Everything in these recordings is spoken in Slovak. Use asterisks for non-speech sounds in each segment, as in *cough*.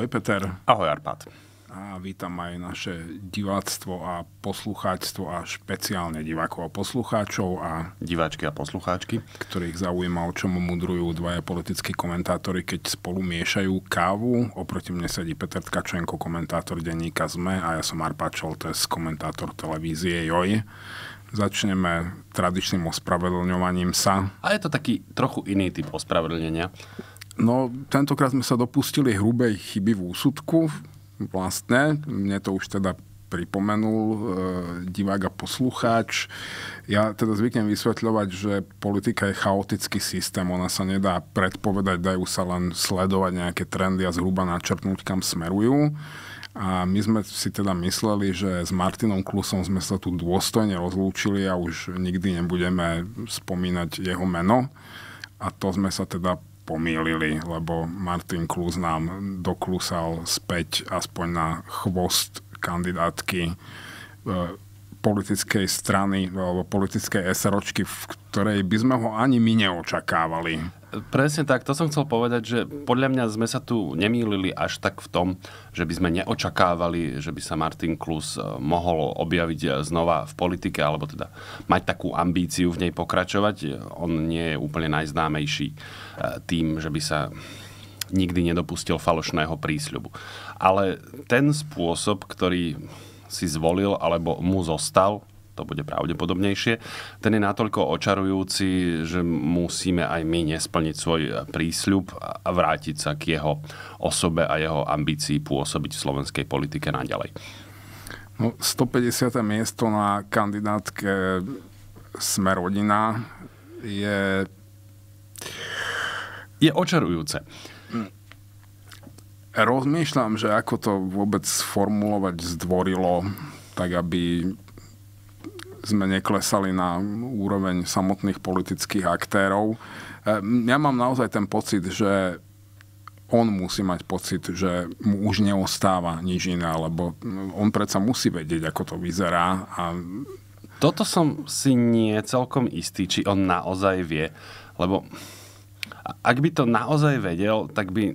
Ahoj Peter. Ahoj Arpad. A vítam aj naše diváctvo a poslucháctvo a špeciálne divákov a poslucháčov a... Diváčky a poslucháčky. Ktorých zaujíma, o čom mudrujú dvaja politickí komentátori, keď spolu miešajú kávu. Oproti mne sedí Peter Tkačenko, komentátor denníka ZME a ja som Arpad Čoltes, komentátor televízie JOJ začneme tradičným ospravedlňovaním sa. A je to taký trochu iný typ ospravedlnenia. No, tentokrát sme sa dopustili hrubej chyby v úsudku, vlastne. Mne to už teda pripomenul e, divák a poslucháč. Ja teda zvyknem vysvetľovať, že politika je chaotický systém, ona sa nedá predpovedať, dajú sa len sledovať nejaké trendy a zhruba načrtnúť, kam smerujú. A my sme si teda mysleli, že s Martinom Klusom sme sa tu dôstojne rozlúčili a už nikdy nebudeme spomínať jeho meno. A to sme sa teda pomýlili, lebo Martin Klus nám doklusal späť aspoň na chvost kandidátky e, politickej strany alebo politickej SROčky, v ktorej by sme ho ani my neočakávali. Presne tak, to som chcel povedať, že podľa mňa sme sa tu nemýlili až tak v tom, že by sme neočakávali, že by sa Martin Klus eh, mohol objaviť eh, znova v politike, alebo teda mať takú ambíciu v nej pokračovať. On nie je úplne najznámejší eh, tým, že by sa nikdy nedopustil falošného prísľubu. Ale ten spôsob, ktorý si zvolil alebo mu zostal, to bude pravdepodobnejšie, ten je natoľko očarujúci, že musíme aj my nesplniť svoj prísľub a vrátiť sa k jeho osobe a jeho ambícii pôsobiť v slovenskej politike naďalej. No, 150. miesto na kandidátke Smerodina je... Je očarujúce. Rozmýšľam, že ako to vôbec sformulovať zdvorilo, tak aby sme neklesali na úroveň samotných politických aktérov. E, ja mám naozaj ten pocit, že on musí mať pocit, že mu už neostáva nič iné, lebo on predsa musí vedieť, ako to vyzerá. A... Toto som si nie celkom istý, či on naozaj vie, lebo ak by to naozaj vedel, tak by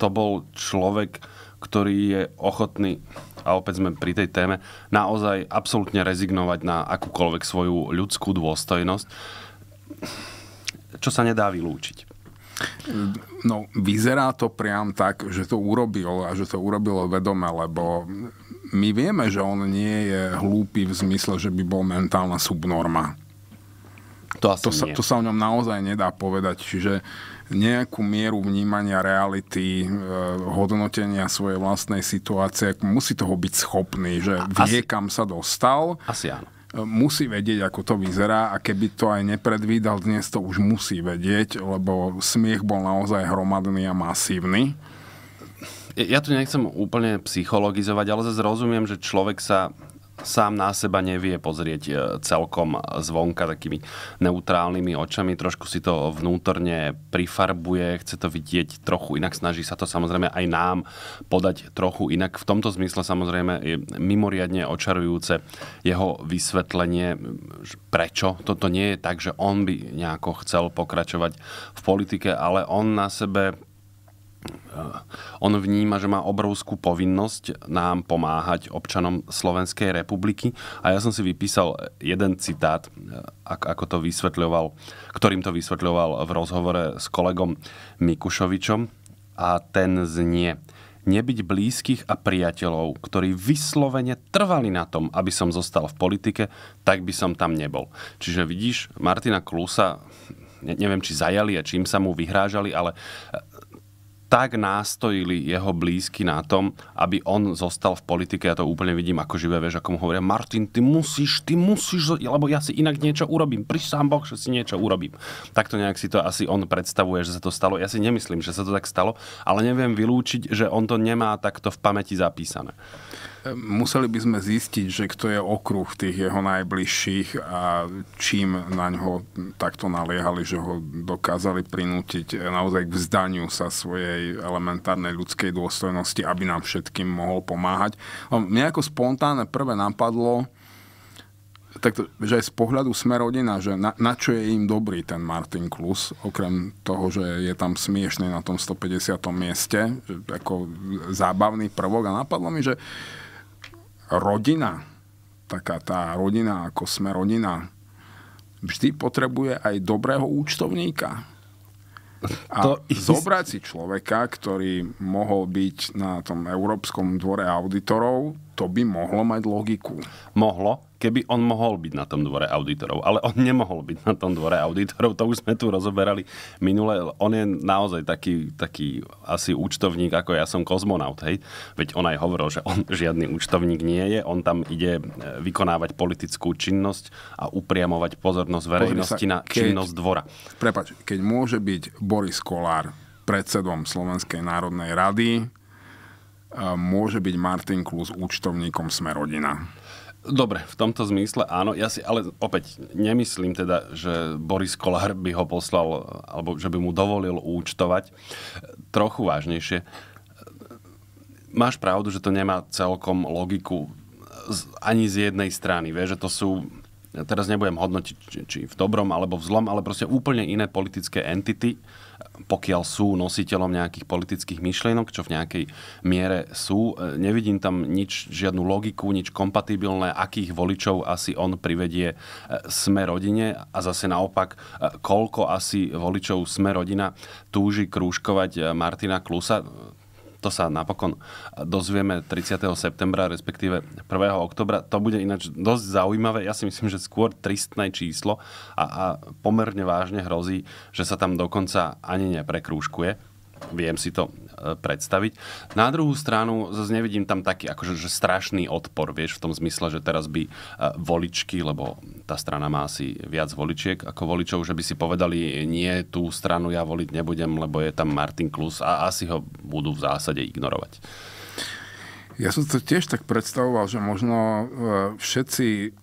to bol človek, ktorý je ochotný, a opäť sme pri tej téme, naozaj absolútne rezignovať na akúkoľvek svoju ľudskú dôstojnosť, čo sa nedá vylúčiť. No, vyzerá to priam tak, že to urobil a že to urobilo vedome, lebo my vieme, že on nie je hlúpy v zmysle, že by bol mentálna subnorma. To, to, sa, nie. to sa o ňom naozaj nedá povedať. Čiže uh, nejakú mieru vnímania reality, e, hodnotenia svojej vlastnej situácie. Musí toho byť schopný, že vie, Asi. kam sa dostal. Asi áno e, musí vedieť, ako to vyzerá a keby to aj nepredvídal, dnes to už musí vedieť, lebo smiech bol naozaj hromadný a masívny. Ja tu nechcem úplne psychologizovať, ale zase rozumiem, že človek sa sám na seba nevie pozrieť e, celkom zvonka takými neutrálnymi očami, trošku si to vnútorne prifarbuje, chce to vidieť trochu inak, snaží sa to samozrejme aj nám podať trochu inak. V tomto zmysle samozrejme je mimoriadne očarujúce jeho vysvetlenie, prečo toto nie je tak, že on by nejako chcel pokračovať v politike, ale on na sebe on vníma, že má obrovskú povinnosť nám pomáhať občanom Slovenskej republiky. A ja som si vypísal jeden citát, ako to vysvetľoval, ktorým to vysvetľoval v rozhovore s kolegom Mikušovičom. A ten znie nebyť blízkych a priateľov, ktorí vyslovene trvali na tom, aby som zostal v politike, tak by som tam nebol. Čiže vidíš, Martina Klusa, neviem či zajali a čím sa mu vyhrážali, ale tak nástojili jeho blízky na tom, aby on zostal v politike. Ja to úplne vidím ako živé, vieš, ako mu hovoria, Martin, ty musíš, ty musíš, lebo ja si inak niečo urobím, sám Boh, že si niečo urobím. Takto nejak si to asi on predstavuje, že sa to stalo. Ja si nemyslím, že sa to tak stalo, ale neviem vylúčiť, že on to nemá takto v pamäti zapísané. Museli by sme zistiť, že kto je okruh tých jeho najbližších a čím na ňo takto naliehali, že ho dokázali prinútiť naozaj k vzdaniu sa svojej elementárnej ľudskej dôstojnosti, aby nám všetkým mohol pomáhať. No, mne ako spontánne prvé napadlo, to, že aj z pohľadu sme rodina, že na, na čo je im dobrý ten Martin Klus, okrem toho, že je tam smiešný na tom 150. mieste, ako zábavný prvok a napadlo mi, že rodina, taká tá rodina, ako sme rodina, vždy potrebuje aj dobrého účtovníka. A to... zobrať si človeka, ktorý mohol byť na tom Európskom dvore auditorov, to by mohlo mať logiku. Mohlo, keby on mohol byť na tom dvore auditorov, ale on nemohol byť na tom dvore auditorov, to už sme tu rozoberali minule. On je naozaj taký, taký asi účtovník, ako ja som kozmonaut, hej. Veď on aj hovoril, že on *laughs* žiadny účtovník nie je, on tam ide e, vykonávať politickú činnosť a upriamovať pozornosť verejnosti sa, na keď, činnosť dvora. Prepač, keď môže byť Boris Kolár predsedom Slovenskej národnej rady, e, môže byť Martin Klus účtovníkom Smerodina. Dobre, v tomto zmysle áno. Ja si ale opäť nemyslím teda, že Boris Kolár by ho poslal, alebo že by mu dovolil účtovať. Trochu vážnejšie. Máš pravdu, že to nemá celkom logiku ani z jednej strany. Vieš, že to sú ja teraz nebudem hodnotiť, či v dobrom alebo v zlom, ale proste úplne iné politické entity, pokiaľ sú nositeľom nejakých politických myšlienok, čo v nejakej miere sú. E, nevidím tam nič, žiadnu logiku, nič kompatibilné, akých voličov asi on privedie e, sme rodine a zase naopak, e, koľko asi voličov sme rodina túži krúžkovať Martina Klusa. To sa napokon dozvieme 30. septembra, respektíve 1. oktobra. To bude ináč dosť zaujímavé. Ja si myslím, že skôr tristné číslo a, a pomerne vážne hrozí, že sa tam dokonca ani neprekrúškuje. Viem si to E, predstaviť. Na druhú stranu zase nevidím tam taký akože že strašný odpor, vieš, v tom zmysle, že teraz by e, voličky, lebo tá strana má asi viac voličiek ako voličov, že by si povedali, nie, tú stranu ja voliť nebudem, lebo je tam Martin Klus a asi ho budú v zásade ignorovať. Ja som to tiež tak predstavoval, že možno e, všetci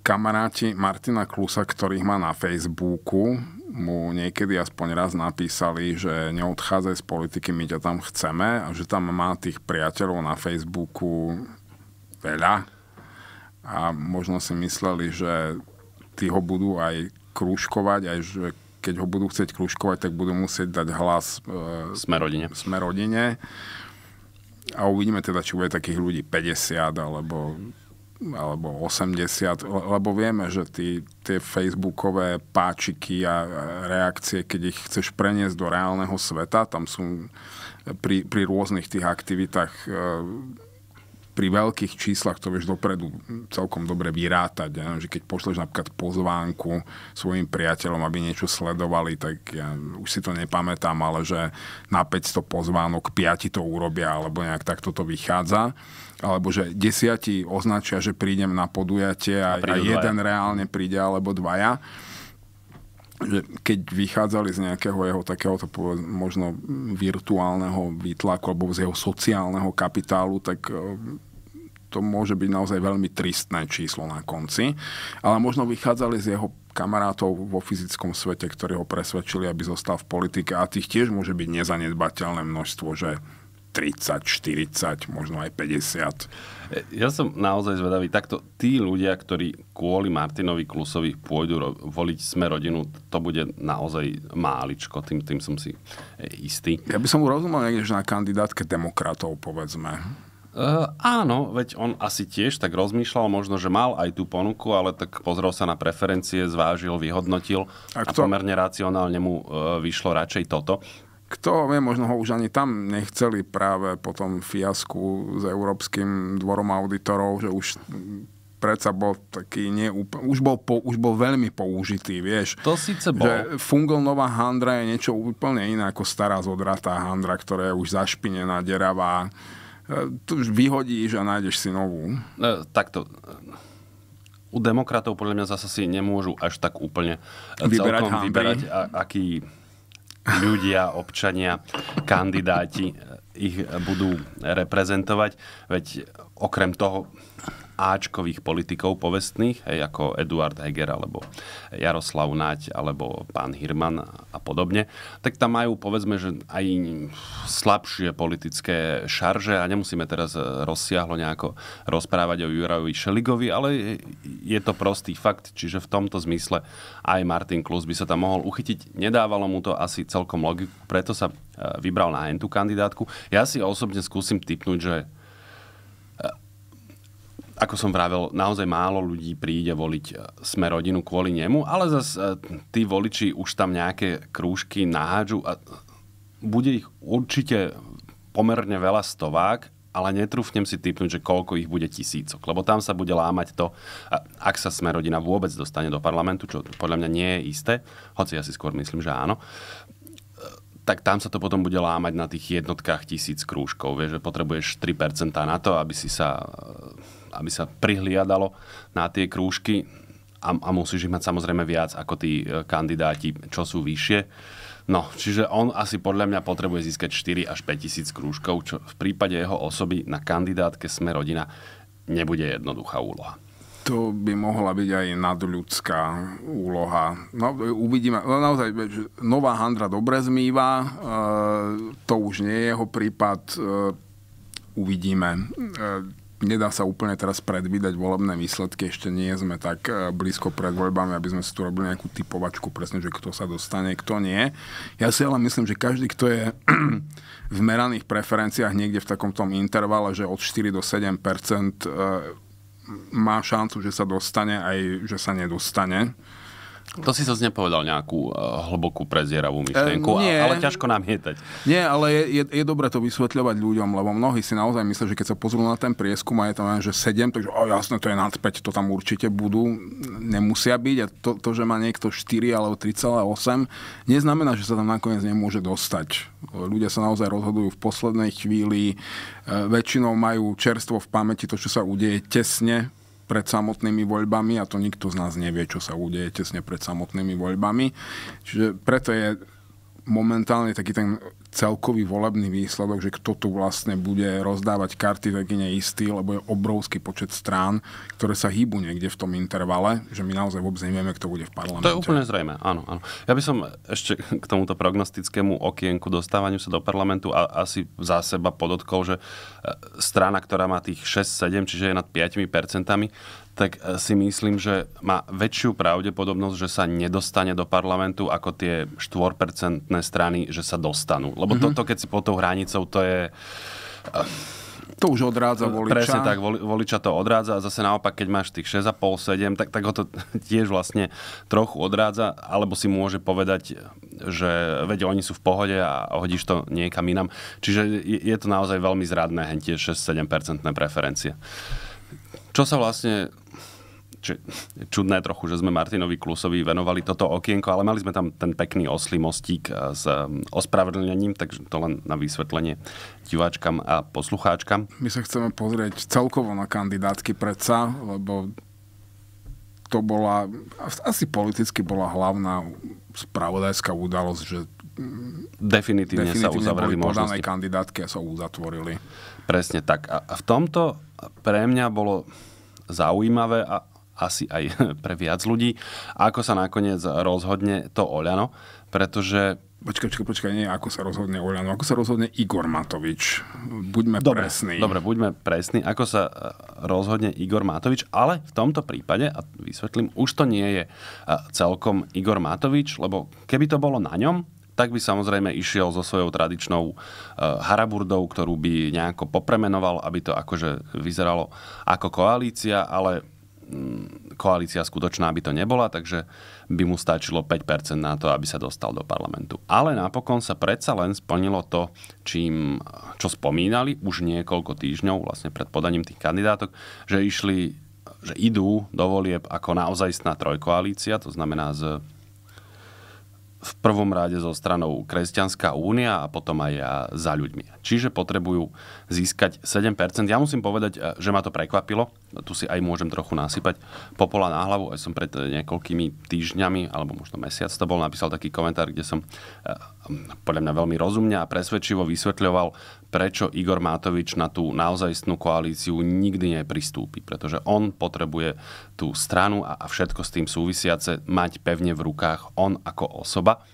kamaráti Martina Klusa, ktorých má na Facebooku, mu niekedy aspoň raz napísali, že neodchádzaj z politiky, my ťa tam chceme a že tam má tých priateľov na Facebooku veľa a možno si mysleli, že tí ho budú aj krúžkovať, aj že keď ho budú chcieť krúžkovať, tak budú musieť dať hlas e, sme rodine. Sme rodine. A uvidíme teda, či bude takých ľudí 50 alebo alebo 80, lebo vieme, že tí, tie facebookové páčiky a reakcie, keď ich chceš preniesť do reálneho sveta, tam sú pri, pri rôznych tých aktivitách e, pri veľkých číslach to vieš dopredu celkom dobre vyrátať. Ja, že keď pošleš napríklad pozvánku svojim priateľom, aby niečo sledovali, tak ja už si to nepamätám, ale že na 500 pozvánok 5 to urobia, alebo nejak takto to vychádza. Alebo že desiatí označia, že prídem na podujatie a, a jeden dvaja. reálne príde, alebo dvaja keď vychádzali z nejakého jeho takéhoto možno virtuálneho výtlaku alebo z jeho sociálneho kapitálu, tak to môže byť naozaj veľmi tristné číslo na konci, ale možno vychádzali z jeho kamarátov vo fyzickom svete, ktorí ho presvedčili, aby zostal v politike a tých tiež môže byť nezanedbateľné množstvo, že 30, 40, možno aj 50. Ja som naozaj zvedavý. Takto tí ľudia, ktorí kvôli Martinovi Klusovi pôjdu ro- voliť sme rodinu, to bude naozaj máličko, tým, tým som si e, istý. Ja by som rozumel niekde, že na kandidátke demokratov, povedzme Uh, áno, veď on asi tiež tak rozmýšľal, možno, že mal aj tú ponuku, ale tak pozrel sa na preferencie, zvážil, vyhodnotil a, kto... a pomerne racionálne mu uh, vyšlo radšej toto. Kto vie, možno ho už ani tam nechceli práve po tom fiasku s Európskym dvorom auditorov, že už predsa bol taký neúplne, už bol, po, už bol veľmi použitý, vieš. To síce bol. Že Nová handra je niečo úplne iné ako stará zodratá handra, ktorá je už zašpinená, deravá E, tu už vyhodíš a nájdeš si novú. E, takto. U demokratov podľa mňa zase si nemôžu až tak úplne e, vyberať, vyberať a, akí ľudia, občania, kandidáti e, ich budú reprezentovať. Veď okrem toho, Ačkových politikov povestných, hej, ako Eduard Heger alebo Jaroslav Nať alebo pán Hirman a podobne, tak tam majú povedzme, že aj slabšie politické šarže a nemusíme teraz e, rozsiahlo nejako rozprávať o Jurajovi Šeligovi, ale je to prostý fakt, čiže v tomto zmysle aj Martin Klus by sa tam mohol uchytiť. Nedávalo mu to asi celkom logiku, preto sa e, vybral na tú kandidátku. Ja si osobne skúsim typnúť, že ako som vravel, naozaj málo ľudí príde voliť e, sme rodinu kvôli nemu, ale zase tí voliči už tam nejaké krúžky nahádžu a e, bude ich určite pomerne veľa stovák, ale netrúfnem si typnúť, že koľko ich bude tisícok, lebo tam sa bude lámať to, ak sa sme rodina vôbec dostane do parlamentu, čo podľa mňa nie je isté, hoci ja si skôr myslím, že áno, e, tak tam sa to potom bude lámať na tých jednotkách tisíc krúžkov. Vieš, že potrebuješ 3% na to, aby si sa aby sa prihliadalo na tie krúžky a, a musíš ich mať samozrejme viac ako tí e, kandidáti, čo sú vyššie. No, čiže on asi podľa mňa potrebuje získať 4 až 5 tisíc krúžkov, čo v prípade jeho osoby na kandidátke Sme rodina nebude jednoduchá úloha. To by mohla byť aj nadľudská úloha. No, uvidíme. No, naozaj, nová handra dobre zmýva, e, to už nie je jeho prípad. E, uvidíme, e, nedá sa úplne teraz predvídať volebné výsledky, ešte nie sme tak e, blízko pred voľbami, aby sme si tu robili nejakú typovačku presne, že kto sa dostane, kto nie. Ja si ale myslím, že každý, kto je *clears throat* v meraných preferenciách niekde v takomto intervale, že od 4 do 7 e, má šancu, že sa dostane aj, že sa nedostane to si z nepovedal nejakú uh, hlbokú prezieravú eh, myšlienku, e, ale ťažko namietať. Nie, ale je, je, je dobre to vysvetľovať ľuďom, lebo mnohí si naozaj myslia, že keď sa pozrú na ten prieskum a je tam že 7, takže o, jasne, to je nad 5, to tam určite budú, nemusia byť. A to, to že má niekto 4 alebo 3,8, neznamená, že sa tam nakoniec nemôže dostať. Ľudia sa naozaj rozhodujú v poslednej chvíli, e, väčšinou majú čerstvo v pamäti to, čo sa udeje tesne pred samotnými voľbami a to nikto z nás nevie, čo sa udeje tesne pred samotnými voľbami. Čiže preto je momentálne taký ten celkový volebný výsledok, že kto tu vlastne bude rozdávať karty, tak je neistý, lebo je obrovský počet strán, ktoré sa hýbu niekde v tom intervale, že my naozaj vôbec nevieme, kto bude v parlamente. To je úplne zrejme, áno, áno. Ja by som ešte k tomuto prognostickému okienku dostávaniu sa do parlamentu a asi za seba podotkol, že e, strana, ktorá má tých 6-7, čiže je nad 5%, tak eh, si myslím, že má väčšiu pravdepodobnosť, že sa nedostane do parlamentu ako tie 4 strany, že sa dostanú. Lebo mm-hmm. toto, keď si pod tou hranicou, to je... Eh, to už odrádza eh, voliča. Presne tak, voliča to odrádza a zase naopak, keď máš tých 6,5-7, tak, tak ho to *laughs* tiež vlastne trochu odrádza, alebo si môže povedať, že veď oni sú v pohode a hodíš to niekam inam. Čiže je, je to naozaj veľmi zradné, hen tie 6-7% preferencie. Čo sa vlastne či, čudné trochu, že sme Martinovi Klusovi venovali toto okienko, ale mali sme tam ten pekný oslý mostík eh, s eh, ospravedlnením, takže to len na vysvetlenie diváčkam a poslucháčkam. My sa chceme pozrieť celkovo na kandidátky predsa, lebo to bola, asi politicky bola hlavná spravodajská udalosť, že definitívne, mm, definitívne sa uzavreli možnosti. kandidátky a sa uzatvorili. Presne tak. A v tomto pre mňa bolo zaujímavé a asi aj *laughs* pre viac ľudí. A ako sa nakoniec rozhodne to Oľano, pretože Počkaj, počkaj, počkaj, nie ako sa rozhodne Oľano, ako sa rozhodne Igor Matovič. Buďme dobre, presní. Dobre, buďme presní, ako sa e, rozhodne Igor Matovič, ale v tomto prípade, a vysvetlím, už to nie je e, celkom Igor Matovič, lebo keby to bolo na ňom, tak by samozrejme išiel so svojou tradičnou e, haraburdou, ktorú by nejako popremenoval, aby to akože vyzeralo ako koalícia, ale Mm, koalícia skutočná by to nebola, takže by mu stačilo 5% na to, aby sa dostal do parlamentu. Ale napokon sa predsa len splnilo to, čím, čo spomínali už niekoľko týždňov, vlastne pred podaním tých kandidátok, že išli že idú do volieb ako naozajstná trojkoalícia, to znamená z v prvom rade zo stranou Kresťanská únia a potom aj za ľuďmi. Čiže potrebujú získať 7%. Ja musím povedať, eh, že ma to prekvapilo. Tu si aj môžem trochu nasypať popola na hlavu. Aj som pred eh, niekoľkými týždňami, alebo možno mesiac to bol, napísal taký komentár, kde som eh, podľa mňa veľmi rozumne a presvedčivo vysvetľoval, prečo Igor Matovič na tú naozajstnú koalíciu nikdy nepristúpi, pretože on potrebuje tú stranu a všetko s tým súvisiace mať pevne v rukách on ako osoba.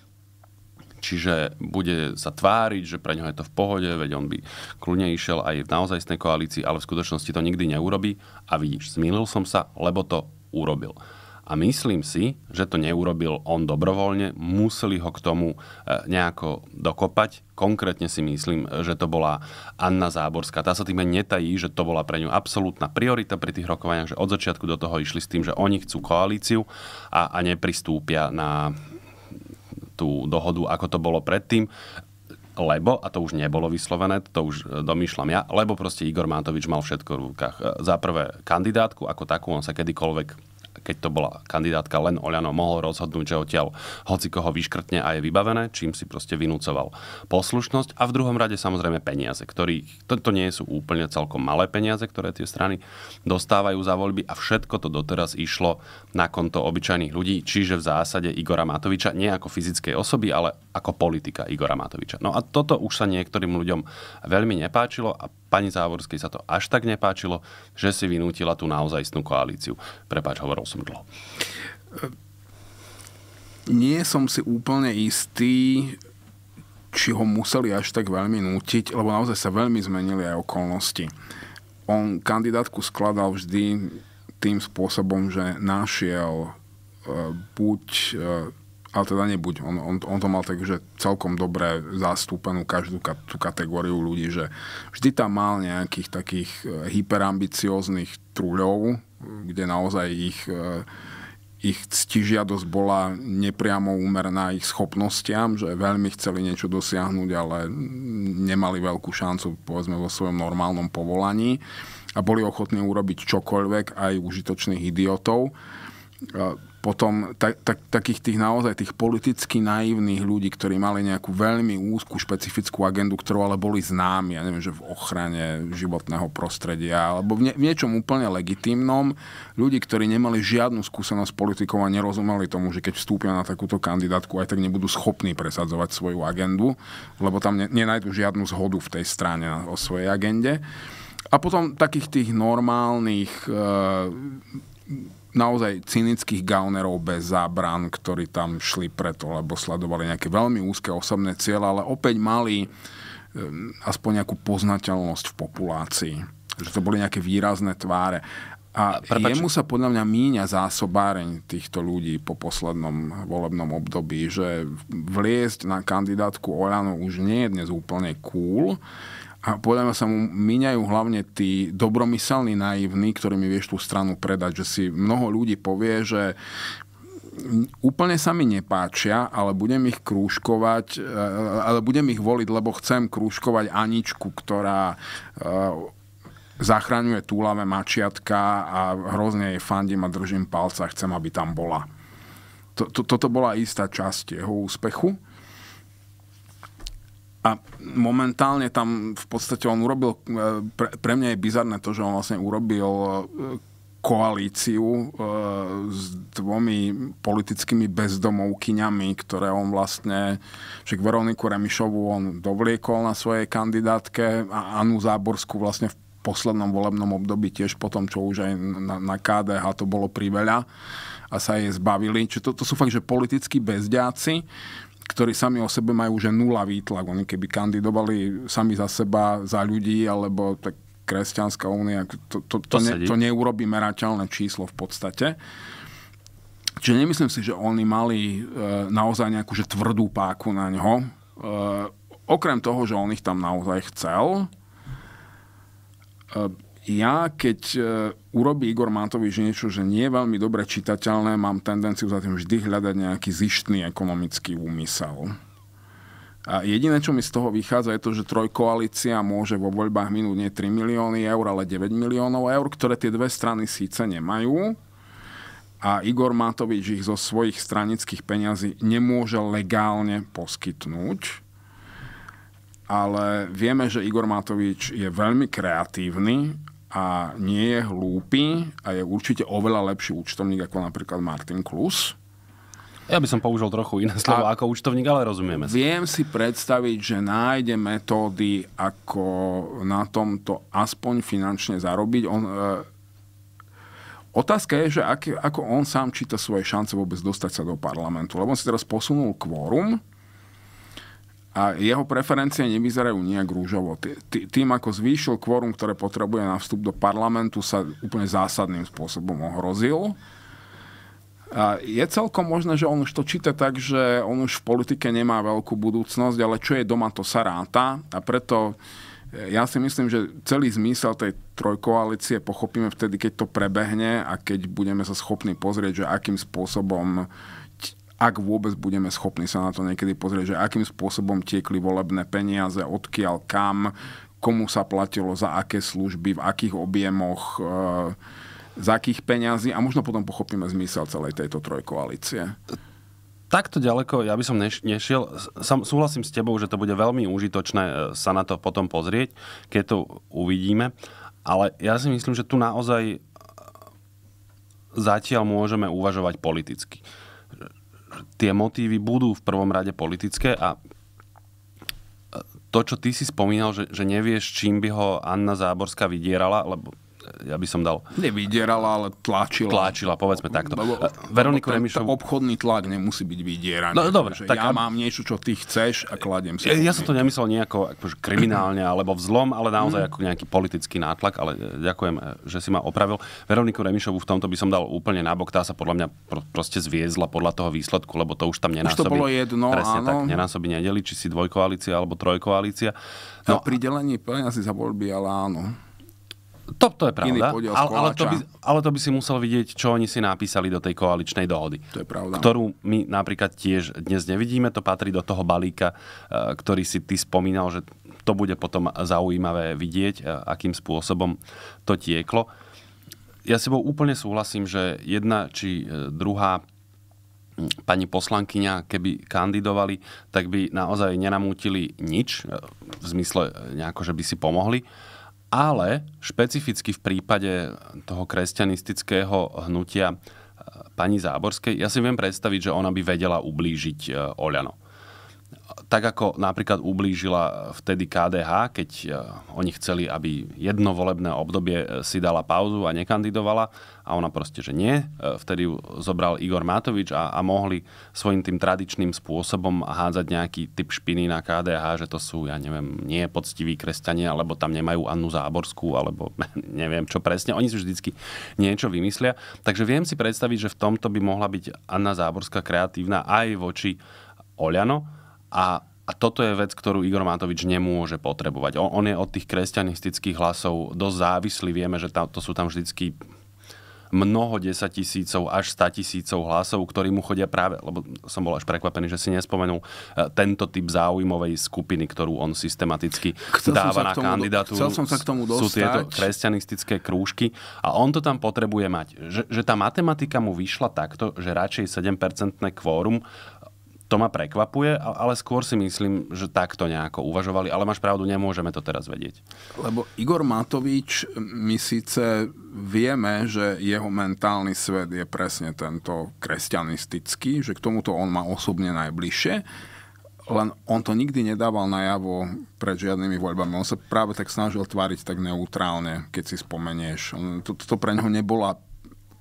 Čiže bude sa tváriť, že pre ňo je to v pohode, veď on by kľudne išiel aj v naozajstnej koalícii, ale v skutočnosti to nikdy neurobi. a vidíš, zmýlil som sa, lebo to urobil. A myslím si, že to neurobil on dobrovoľne, museli ho k tomu e, nejako dokopať. Konkrétne si myslím, že to bola Anna Záborská. Tá sa tým aj netají, že to bola pre ňu absolútna priorita pri tých rokovaniach, že od začiatku do toho išli s tým, že oni chcú koalíciu a, a nepristúpia na tú dohodu, ako to bolo predtým lebo, a to už nebolo vyslovené, to už e, domýšľam ja, lebo proste Igor Matovič mal všetko v rukách. E, za prvé kandidátku ako takú, on sa kedykoľvek keď to bola kandidátka len Oľano, mohol rozhodnúť, že odtiaľ hoci koho vyškrtne a je vybavené, čím si proste vynúcoval poslušnosť a v druhom rade samozrejme peniaze, ktorých, to, to nie sú úplne celkom malé peniaze, ktoré tie strany dostávajú za voľby a všetko to doteraz išlo na konto obyčajných ľudí, čiže v zásade Igora Matoviča nie ako fyzickej osoby, ale ako politika Igora Matoviča. No a toto už sa niektorým ľuďom veľmi nepáčilo a Pani Závorskej sa to až tak nepáčilo, že si vynútila tú istnú koalíciu. Prepač, hovoril som dlho. Nie som si úplne istý, či ho museli až tak veľmi nútiť, lebo naozaj sa veľmi zmenili aj okolnosti. On kandidátku skladal vždy tým spôsobom, že našiel e, buď e, ale teda nebuď. On, on, on to mal tak, že celkom dobre zastúpenú každú ka, tú kategóriu ľudí, že vždy tam mal nejakých takých eh, hyperambicióznych trúľov, kde naozaj ich, eh, ich ctižiadosť bola nepriamo úmerná ich schopnostiam, že veľmi chceli niečo dosiahnuť, ale nemali veľkú šancu, povedzme, vo svojom normálnom povolaní a boli ochotní urobiť čokoľvek, aj užitočných idiotov potom tak, tak, takých tých naozaj tých politicky naivných ľudí, ktorí mali nejakú veľmi úzku špecifickú agendu, ktorú ale boli známi, ja neviem, že v ochrane životného prostredia, alebo v, nie, v niečom úplne legitimnom, ľudí, ktorí nemali žiadnu skúsenosť s politikou a nerozumeli tomu, že keď vstúpia na takúto kandidátku, aj tak nebudú schopní presadzovať svoju agendu, lebo tam ne, nenajdu žiadnu zhodu v tej strane o svojej agende. A potom takých tých normálnych e, naozaj cynických gaunerov bez zábran, ktorí tam šli preto, lebo sledovali nejaké veľmi úzke osobné cieľa, ale opäť mali aspoň nejakú poznateľnosť v populácii. Že to boli nejaké výrazné tváre. A Prepač. jemu sa podľa mňa míňa zásobáreň týchto ľudí po poslednom volebnom období, že vliesť na kandidátku Olano už nie je dnes úplne cool, a podľa mňa sa mu míňajú hlavne tí dobromyselní naivní, ktorými vieš tú stranu predať. Že si mnoho ľudí povie, že úplne sa mi nepáčia, ale budem ich krúžkovať, e, ale budem ich voliť, lebo chcem krúžkovať Aničku, ktorá e, zachraňuje túlavé mačiatka a hrozne jej fandím a držím palca, chcem, aby tam bola. toto bola istá časť jeho úspechu. A momentálne tam v podstate on urobil, e, pre, pre mňa je bizarné to, že on vlastne urobil e, koalíciu e, s dvomi politickými bezdomovkyňami, ktoré on vlastne, k Veroniku Remišovu on dovliekol na svojej kandidátke a Anu Záborskú vlastne v poslednom volebnom období tiež potom, čo už aj na, na KDH to bolo priveľa a sa jej zbavili. Čiže to, to sú fakt, že politickí bezďáci ktorí sami o sebe majú že nula výtlak. Oni keby kandidovali sami za seba, za ľudí, alebo tak Kresťanská únia, to, to, to, to, ne, to neurobí merateľné číslo v podstate. Čiže nemyslím si, že oni mali e, naozaj nejakú že tvrdú páku na ňo. E, okrem toho, že on ich tam naozaj chcel, e, ja, keď e, urobí Igor Matovič niečo, že nie je veľmi dobre čitateľné, mám tendenciu za tým vždy hľadať nejaký zištný ekonomický úmysel. A jediné, čo mi z toho vychádza, je to, že trojkoalícia môže vo voľbách minúť nie 3 milióny eur, ale 9 miliónov eur, ktoré tie dve strany síce nemajú. A Igor Matovič ich zo svojich stranických peňazí nemôže legálne poskytnúť. Ale vieme, že Igor Matovič je veľmi kreatívny a nie je hlúpy a je určite oveľa lepší účtovník ako napríklad Martin Klus. Ja by som použil trochu iné slovo ako účtovník, ale rozumieme. Viem si predstaviť, že nájde metódy, ako na tomto aspoň finančne zarobiť. On, e, otázka je, že ak, ako on sám číta svoje šance vôbec dostať sa do parlamentu. Lebo on si teraz posunul kvórum, a jeho preferencie nevyzerajú nejak rúžovo. Tým, ako zvýšil kvorum, ktoré potrebuje na vstup do parlamentu, sa úplne zásadným spôsobom ohrozil. A je celkom možné, že on už to číta tak, že on už v politike nemá veľkú budúcnosť, ale čo je doma, to sa ráta. A preto e, ja si myslím, že celý zmysel tej trojkoalície pochopíme vtedy, keď to prebehne a keď budeme sa schopní pozrieť, že akým spôsobom uh, ak vôbec budeme schopní sa na to niekedy pozrieť, že akým spôsobom tiekli volebné peniaze, odkiaľ kam, komu sa platilo, za aké služby, v akých objemoch, e, za akých peniazí a možno potom pochopíme zmysel celej tejto trojkoalície takto ďaleko ja by som nešiel. Sam, súhlasím s tebou, že to bude veľmi užitočné e, sa na to potom pozrieť, keď to uvidíme. Ale ja si myslím, že tu naozaj e, zatiaľ môžeme uvažovať politicky tie motívy budú v prvom rade politické a to, čo ty si spomínal, že, že nevieš, čím by ho Anna Záborská vydierala, lebo ja by som dal... Nevydierala, ale tlačila. Tlačila, povedzme takto. Lebo, e, Veroniku Remišovu... Obchodný tlak nemusí byť vydieraný. No, dobre, tak, ja mám niečo, čo ty chceš a kladiem si... E, ja, ja som to nemyslel nejako akože kriminálne alebo vzlom, ale naozaj mm. ako nejaký politický nátlak, ale e, ďakujem, že si ma opravil. Veroniku Remišovu v tomto by som dal úplne nabok, tá sa podľa mňa proste zviezla podľa toho výsledku, lebo to už tam nenásobí. Už to bolo jedno, presne áno. tak, nenásobí nedeli, či si dvojkoalícia alebo trojkoalícia. No, no pridelenie si za voľby, ale áno. To, to je pravda, ale, ale, to by, ale to by si musel vidieť, čo oni si napísali do tej koaličnej dohody. To je pravda. Ktorú my napríklad tiež dnes nevidíme, to patrí do toho balíka, eh, ktorý si ty spomínal, že to bude potom zaujímavé vidieť, eh, akým spôsobom to tieklo. Ja s tebou úplne súhlasím, že jedna či eh, druhá hm, pani poslankyňa, keby kandidovali, tak by naozaj nenamútili nič, v zmysle nejako, že by si pomohli ale špecificky v prípade toho kresťanistického hnutia eh, pani Záborskej, ja si viem predstaviť, že ona by vedela ublížiť eh, Oľano tak ako napríklad ublížila vtedy KDH, keď e, oni chceli, aby jedno volebné obdobie e, si dala pauzu a nekandidovala a ona proste, že nie. E, vtedy ju zobral Igor Matovič a, a mohli svojim tým tradičným spôsobom hádzať nejaký typ špiny na KDH, že to sú, ja neviem, nie poctiví kresťania, alebo tam nemajú Annu Záborskú, alebo *laughs* neviem čo presne. Oni si vždycky niečo vymyslia. Takže viem si predstaviť, že v tomto by mohla byť Anna Záborská kreatívna aj voči Oľano a, a toto je vec, ktorú Igor Matovič nemôže potrebovať. On, on je od tých kresťanistických hlasov dosť závislý. Vieme, že tá, to sú tam vždycky mnoho desať tisícov až 100 tisícov hlasov, ktorí mu chodia práve, lebo som bol až prekvapený, že si nespomenul e, tento typ záujmovej skupiny, ktorú on systematicky chcel dáva na tomu, kandidatúru. Chcel som sa k tomu dostať. Sú tieto kresťanistické krúžky a on to tam potrebuje mať. Že, že tá matematika mu vyšla takto, že radšej 7 kvórum to ma prekvapuje, ale skôr si myslím, že takto nejako uvažovali, ale máš pravdu, nemôžeme to teraz vedieť. Lebo Igor Matovič, my síce vieme, že jeho mentálny svet je presne tento kresťanistický, že k tomuto on má osobne najbližšie, len on to nikdy nedával najavo pred žiadnymi voľbami. On sa práve tak snažil tváriť tak neutrálne, keď si spomenieš. To, to pre neho nebola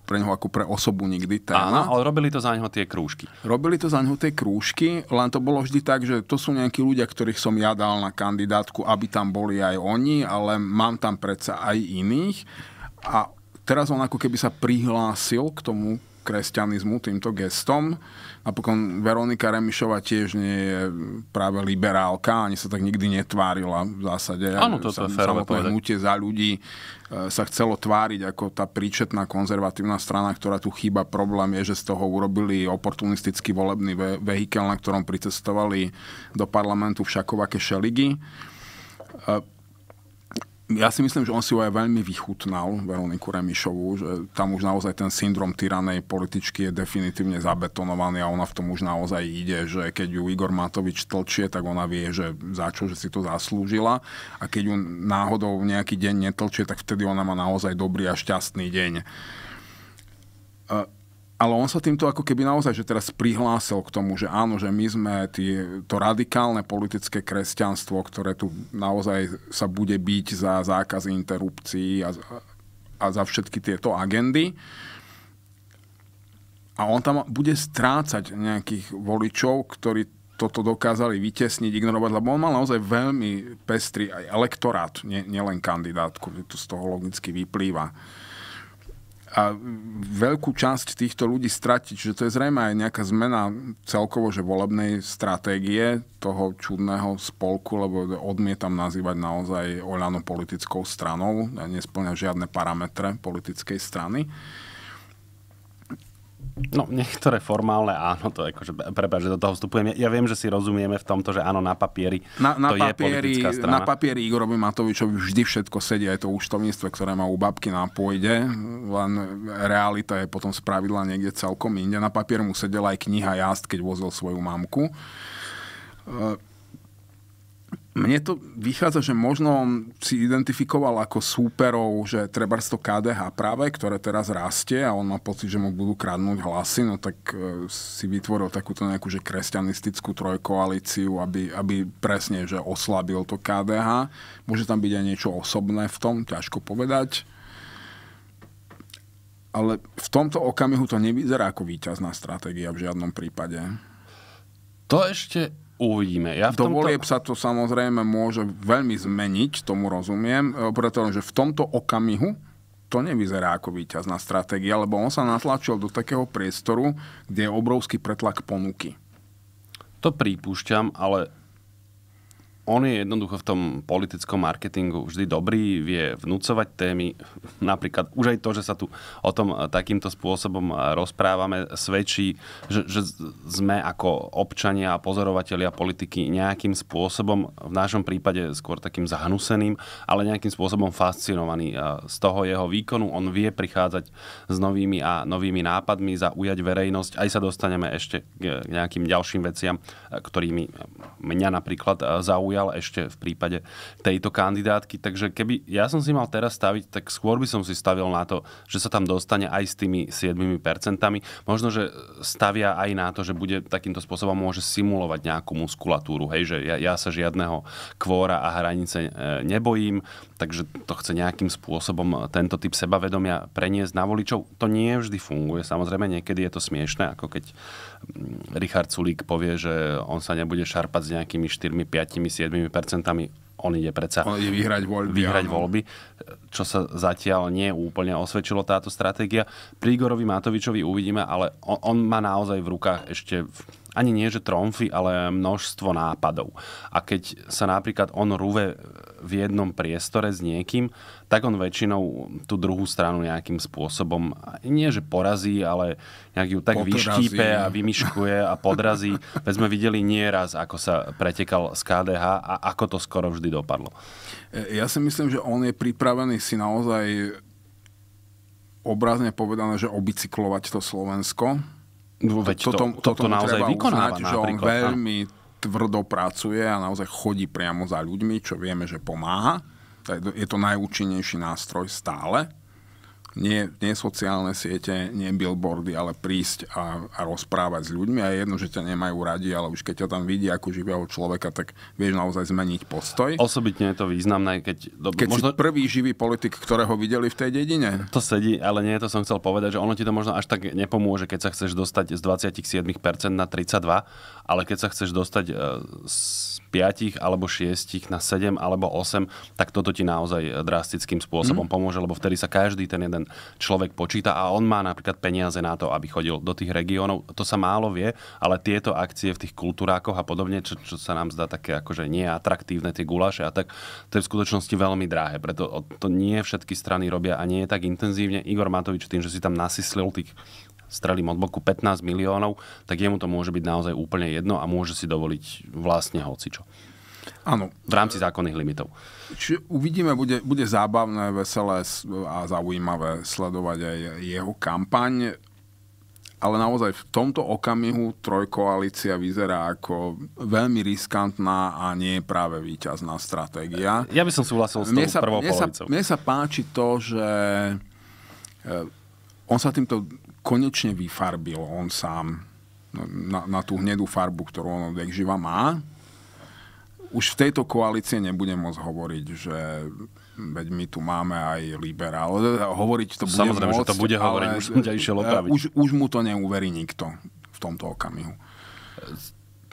pre neho ako pre osobu nikdy téma. Áno, ale robili to za neho tie krúžky. Robili to za neho tie krúžky, len to bolo vždy tak, že to sú nejakí ľudia, ktorých som ja dal na kandidátku, aby tam boli aj oni, ale mám tam predsa aj iných. A teraz on ako keby sa prihlásil k tomu kresťanizmu týmto gestom potom Veronika Remišová tiež nie je práve liberálka, ani sa tak nikdy netvárila v zásade. Áno, to sa, Samotné hnutie za ľudí e, sa chcelo tváriť ako tá príčetná konzervatívna strana, ktorá tu chýba. Problém je, že z toho urobili oportunistický volebný ve- vehikel, na ktorom pricestovali do parlamentu všakovaké šeligy e, ja si myslím, že on si ho aj veľmi vychutnal, Veroniku Remišovu, že tam už naozaj ten syndrom tyranej političky je definitívne zabetonovaný a ona v tom už naozaj ide, že keď ju Igor Matovič tlčie, tak ona vie, že za čo, že si to zaslúžila a keď ju náhodou nejaký deň netlčie, tak vtedy ona má naozaj dobrý a šťastný deň. E, ale on sa týmto ako keby naozaj, že teraz prihlásil k tomu, že áno, že my sme tí, to radikálne politické kresťanstvo, ktoré tu naozaj sa bude byť za zákaz interrupcií a, a za všetky tieto agendy. A on tam bude strácať nejakých voličov, ktorí toto dokázali vytesniť, ignorovať, lebo on mal naozaj veľmi pestrý aj elektorát, nielen nie kandidátku, to z toho logicky vyplýva a veľkú časť týchto ľudí stratiť. že to je zrejme aj nejaká zmena celkovo, že volebnej stratégie toho čudného spolku, lebo odmietam nazývať naozaj Oľano politickou stranou, nesplňa žiadne parametre politickej strany. No, niektoré formálne áno, to je akože, prepáč, že do toho vstupujem. Ja, ja viem, že si rozumieme v tomto, že áno, na papieri na, na to papieri, je politická strana. Na papieri Igorovi Matovičovi vždy všetko sedia, je to účtovníctve, ktoré má u babky na pôjde, len realita je potom spravidla niekde celkom inde. Na papier mu sedela aj kniha Jazd, keď vozil svoju mamku. E, mne to vychádza, že možno on si identifikoval ako súperov, že treba to KDH práve, ktoré teraz rastie a on má pocit, že mu budú kradnúť hlasy, no tak e, si vytvoril takúto nejakú že kresťanistickú trojkoalíciu, aby, aby presne že oslabil to KDH. Môže tam byť aj niečo osobné v tom, ťažko povedať. Ale v tomto okamihu to nevyzerá ako víťazná stratégia v žiadnom prípade. To ešte Uvidíme. Ja v Do sa to samozrejme môže veľmi zmeniť, tomu rozumiem, e, pretože v tomto okamihu to nevyzerá ako víťazná stratégia, lebo on sa natlačil do takého priestoru, kde je obrovský pretlak ponuky. To prípušťam, ale on je jednoducho v tom politickom marketingu vždy dobrý, vie vnúcovať témy. *laughs* Napríklad už aj to, že sa tu o tom e, takýmto spôsobom e, rozprávame, svedčí, že, že sme ako občania a pozorovatelia politiky nejakým spôsobom, v našom prípade skôr takým zahnuseným, ale nejakým spôsobom fascinovaný e, z toho jeho výkonu. On vie prichádzať s novými a novými nápadmi, zaujať verejnosť. Aj sa dostaneme ešte k nejakým ďalším veciam, ktorými mňa napríklad zaujíma zaujal ešte v prípade tejto kandidátky. Takže keby ja som si mal teraz staviť, tak skôr by som si stavil na to, že sa tam dostane aj s tými 7%. percentami. Možno, že stavia aj na to, že bude takýmto spôsobom môže simulovať nejakú muskulatúru. Hej, že ja, ja sa žiadneho kvóra a hranice e, nebojím, takže to chce nejakým spôsobom e, tento typ sebavedomia preniesť na voličov. To nie vždy funguje. Samozrejme, niekedy je to smiešne, ako keď mm, Richard Sulík povie, že on sa nebude šarpať s nejakými 4, 5, 7 on ide predsa on ide vyhrať, voľby, vyhrať voľby, čo sa zatiaľ nie úplne osvedčilo táto stratégia. Prígorovi Matovičovi uvidíme, ale on, on má naozaj v rukách ešte ani nie, že tromfy, ale množstvo nápadov. A keď sa napríklad on rúve v jednom priestore s niekým, tak on väčšinou tú druhú stranu nejakým spôsobom, nie že porazí, ale nejak ju tak Podrazí. vyštípe a vymyškuje a podrazí. *laughs* Veď sme videli nieraz, ako sa pretekal z KDH a ako to skoro vždy dopadlo. E, ja si myslím, že on je pripravený si naozaj obrazne povedané, že obicyklovať to Slovensko No, veď to, toto, to, toto naozaj vykonáva. Uznať, že on veľmi tvrdo pracuje a naozaj chodí priamo za ľuďmi, čo vieme, že pomáha. Je to najúčinnejší nástroj stále nie, nie sociálne siete, nie billboardy, ale prísť a, a rozprávať s ľuďmi. A je jedno, že ťa nemajú radi, ale už keď ťa tam vidia ako živého človeka, tak vieš naozaj zmeniť postoj. Osobitne je to významné, keď... Do, keď možno... si prvý živý politik, ktorého videli v tej dedine. To sedí, ale nie, to som chcel povedať, že ono ti to možno až tak nepomôže, keď sa chceš dostať z 27% na 32, ale keď sa chceš dostať z e, 5 alebo 6 na 7 alebo 8, tak toto ti naozaj drastickým spôsobom mm. pomôže, lebo vtedy sa každý ten jeden človek počíta a on má napríklad peniaze na to, aby chodil do tých regiónov. To sa málo vie, ale tieto akcie v tých kultúrákoch a podobne, čo, čo sa nám zdá také akože neatraktívne, tie gulaše a tak, to je v skutočnosti veľmi drahé, preto to nie všetky strany robia a nie je tak intenzívne. Igor Matovič tým, že si tam nasyslil tých strelím od boku 15 miliónov, tak jemu to môže byť naozaj úplne jedno a môže si dovoliť vlastne hocičo. Áno. V rámci zákonných limitov. Čiže uvidíme, bude, bude zábavné, veselé a zaujímavé sledovať aj jeho kampaň. Ale naozaj v tomto okamihu trojkoalícia vyzerá ako veľmi riskantná a nie je práve výťazná stratégia. Ja by som súhlasil s tou mne sa, prvou mne Sa, mne sa páči to, že eh, on sa týmto konečne vyfarbil on sám na, na tú hnedú farbu, ktorú on odjak živa má. Už v tejto koalície nebudem môcť hovoriť, že veď my tu máme aj liberál. Hovoriť to bude Samozrejme, môcť, že to bude hovoriť, už išiel e, Už, už mu to neuverí nikto v tomto okamihu.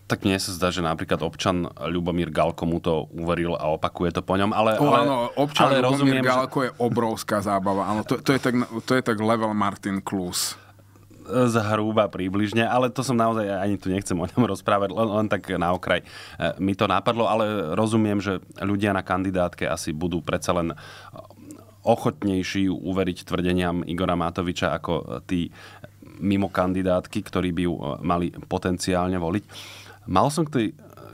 Tak mne sa zdá, že napríklad občan Ľubomír Galko mu to uveril a opakuje to po ňom, ale... O, ale áno, občan ale Ľubomír rozumiem, Galko že... je obrovská zábava. Áno, to, to, je tak, to je tak level Martin Klus. E, zhruba približne, ale to som naozaj ani tu nechcem o ňom rozprávať, len, len tak na okraj. E, mi to napadlo, ale rozumiem, že ľudia na kandidátke asi budú predsa len ochotnejší uveriť tvrdeniam Igora Matoviča ako tí mimo kandidátky, ktorí by ju e, mali potenciálne voliť. Mal som k tej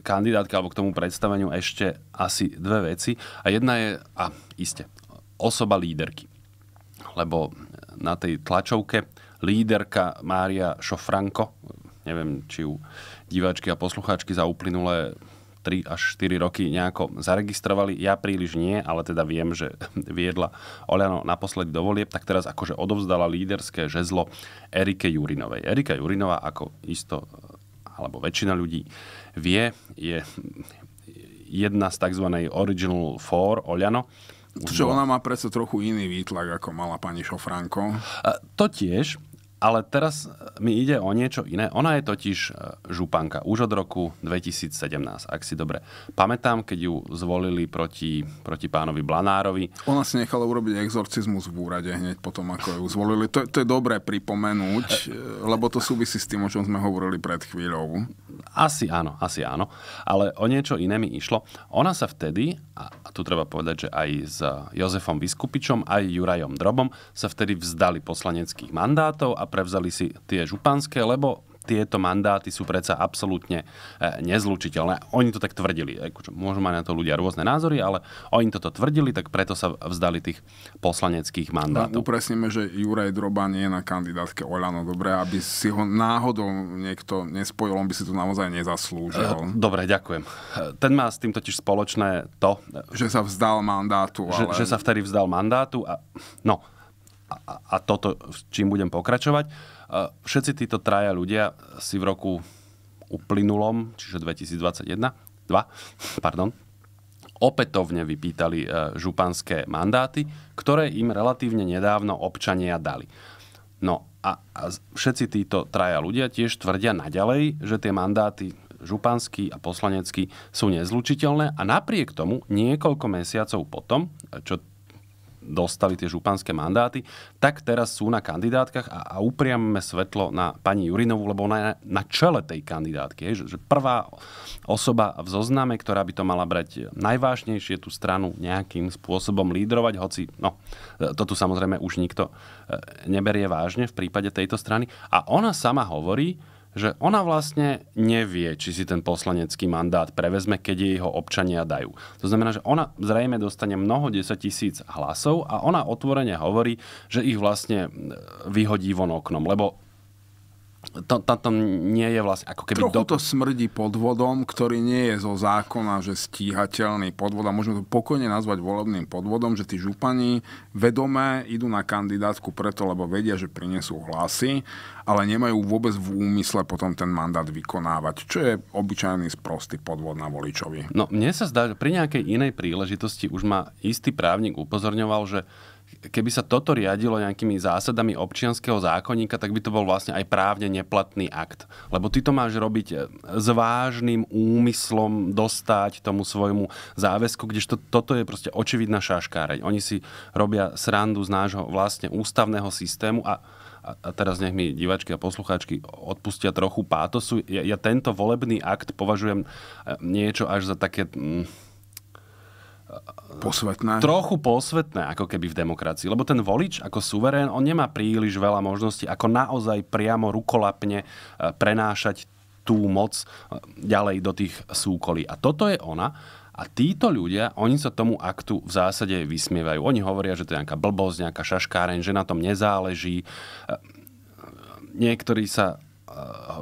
kandidátke alebo k tomu predstaveniu ešte asi dve veci. A jedna je, a iste, osoba líderky. Lebo na tej tlačovke líderka Mária Šofranko, neviem, či ju diváčky a poslucháčky za uplynulé 3 až 4 roky nejako zaregistrovali. Ja príliš nie, ale teda viem, že *laughs* viedla Oliano naposledy do volieb, tak teraz akože odovzdala líderské žezlo Erike Jurinovej. Erika Jurinová, ako isto alebo väčšina ľudí vie, je jedna z tzv. Original Four Oliano. Čo ona má predsa trochu iný výtlak, ako mala pani Šofranko. To tiež, ale teraz e, mi ide o niečo iné. Ona je totiž e, županka už od roku 2017, ak si dobre pamätám, keď ju zvolili proti, proti pánovi Blanárovi. Ona si nechala urobiť exorcizmus v úrade hneď potom, ako ju zvolili. To, to je dobré pripomenúť, e, lebo to súvisí s tým, o čom sme hovorili pred chvíľou. Asi áno, asi áno. Ale o niečo iné mi išlo. Ona sa vtedy a tu treba povedať, že aj s Jozefom Vyskupičom, aj Jurajom Drobom sa vtedy vzdali poslaneckých mandátov a prevzali si tie županské, lebo tieto mandáty sú predsa absolútne e, nezlučiteľné. Oni to tak tvrdili. E, môžu mať na to ľudia rôzne názory, ale oni toto tvrdili, tak preto sa vzdali tých poslaneckých mandátov. No, upresníme, že Juraj Droba nie je na kandidátke Oľano. Dobre, aby si ho náhodou niekto nespojil, on by si to naozaj nezaslúžil. E, dobre, ďakujem. Ten má s tým totiž spoločné to... Že sa vzdal mandátu. Ale... Že, že sa vtedy vzdal mandátu a... No, a, a toto, s čím budem pokračovať Všetci títo traja ľudia si v roku uplynulom, čiže 2021, 2, *laughs* pardon, opätovne vypýtali e, županské mandáty, ktoré im relatívne nedávno občania dali. No a, a všetci títo traja ľudia tiež tvrdia naďalej, že tie mandáty županský a poslanecký sú nezlučiteľné a napriek tomu niekoľko mesiacov potom, e, čo dostali tie županské mandáty, tak teraz sú na kandidátkach a, a upriamme svetlo na pani Jurinovú, lebo ona je na, čele tej kandidátky. že, že prvá osoba v zozname, ktorá by to mala brať najvážnejšie, tú stranu nejakým spôsobom lídrovať, hoci no, to tu samozrejme už nikto e, neberie vážne v prípade tejto strany. A ona sama hovorí, že ona vlastne nevie, či si ten poslanecký mandát prevezme, keď jej ho občania dajú. To znamená, že ona zrejme dostane mnoho 10 tisíc hlasov a ona otvorene hovorí, že ich vlastne e, vyhodí von oknom, lebo to, to, to nie je vlastne ako keby... Trochu do... to smrdí podvodom, ktorý nie je zo zákona, že stíhateľný podvod a môžeme to pokojne nazvať volebným podvodom, že tí župani vedomé idú na kandidátku preto, lebo vedia, že prinesú hlasy, ale nemajú vôbec v úmysle potom ten mandát vykonávať, čo je obyčajný sprostý podvod na voličovi. No mne sa zdá, že pri nejakej inej príležitosti už ma istý právnik upozorňoval, že keby sa toto riadilo nejakými zásadami občianského zákonníka, tak by to bol vlastne aj právne neplatný akt. Lebo ty to máš robiť e, s vážnym úmyslom dostať tomu svojmu záväzku, kdežto toto je proste očividná šaškáreň. Oni si robia srandu z nášho vlastne ústavného systému a a teraz nech mi divačky a poslucháčky odpustia trochu pátosu. Ja, ja tento volebný akt považujem e, niečo až za také... Mm, posvetné. Trochu posvetné, ako keby v demokracii. Lebo ten volič ako suverén, on nemá príliš veľa možností, ako naozaj priamo rukolapne e, prenášať tú moc e, ďalej do tých súkolí. A toto je ona. A títo ľudia, oni sa tomu aktu v zásade vysmievajú. Oni hovoria, že to je nejaká blbosť, nejaká šaškáreň, že na tom nezáleží. E, niektorí sa Eh,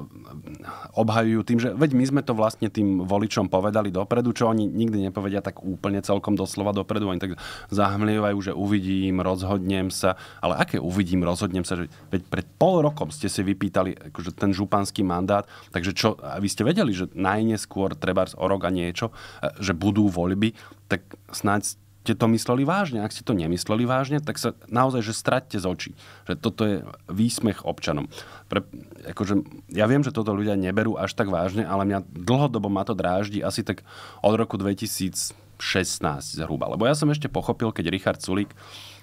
obhajujú tým, že veď my sme to vlastne tým voličom povedali dopredu, čo oni nikdy nepovedia tak úplne celkom doslova dopredu. Oni tak zahmlievajú, že uvidím, rozhodnem sa. Ale aké uvidím, rozhodnem sa? Že veď pred pol rokom ste si vypýtali akože ten županský mandát, takže čo, a vy ste vedeli, že najneskôr treba o rok a niečo, eh, že budú voľby, tak snáď ste to mysleli vážne. Ak ste to nemysleli vážne, tak sa naozaj, že straťte z očí. Že toto je výsmech občanom. Pre, akože, ja viem, že toto ľudia neberú až tak vážne, ale mňa dlhodobo ma to dráždi asi tak od roku 2016 zhruba. Lebo ja som ešte pochopil, keď Richard Sulík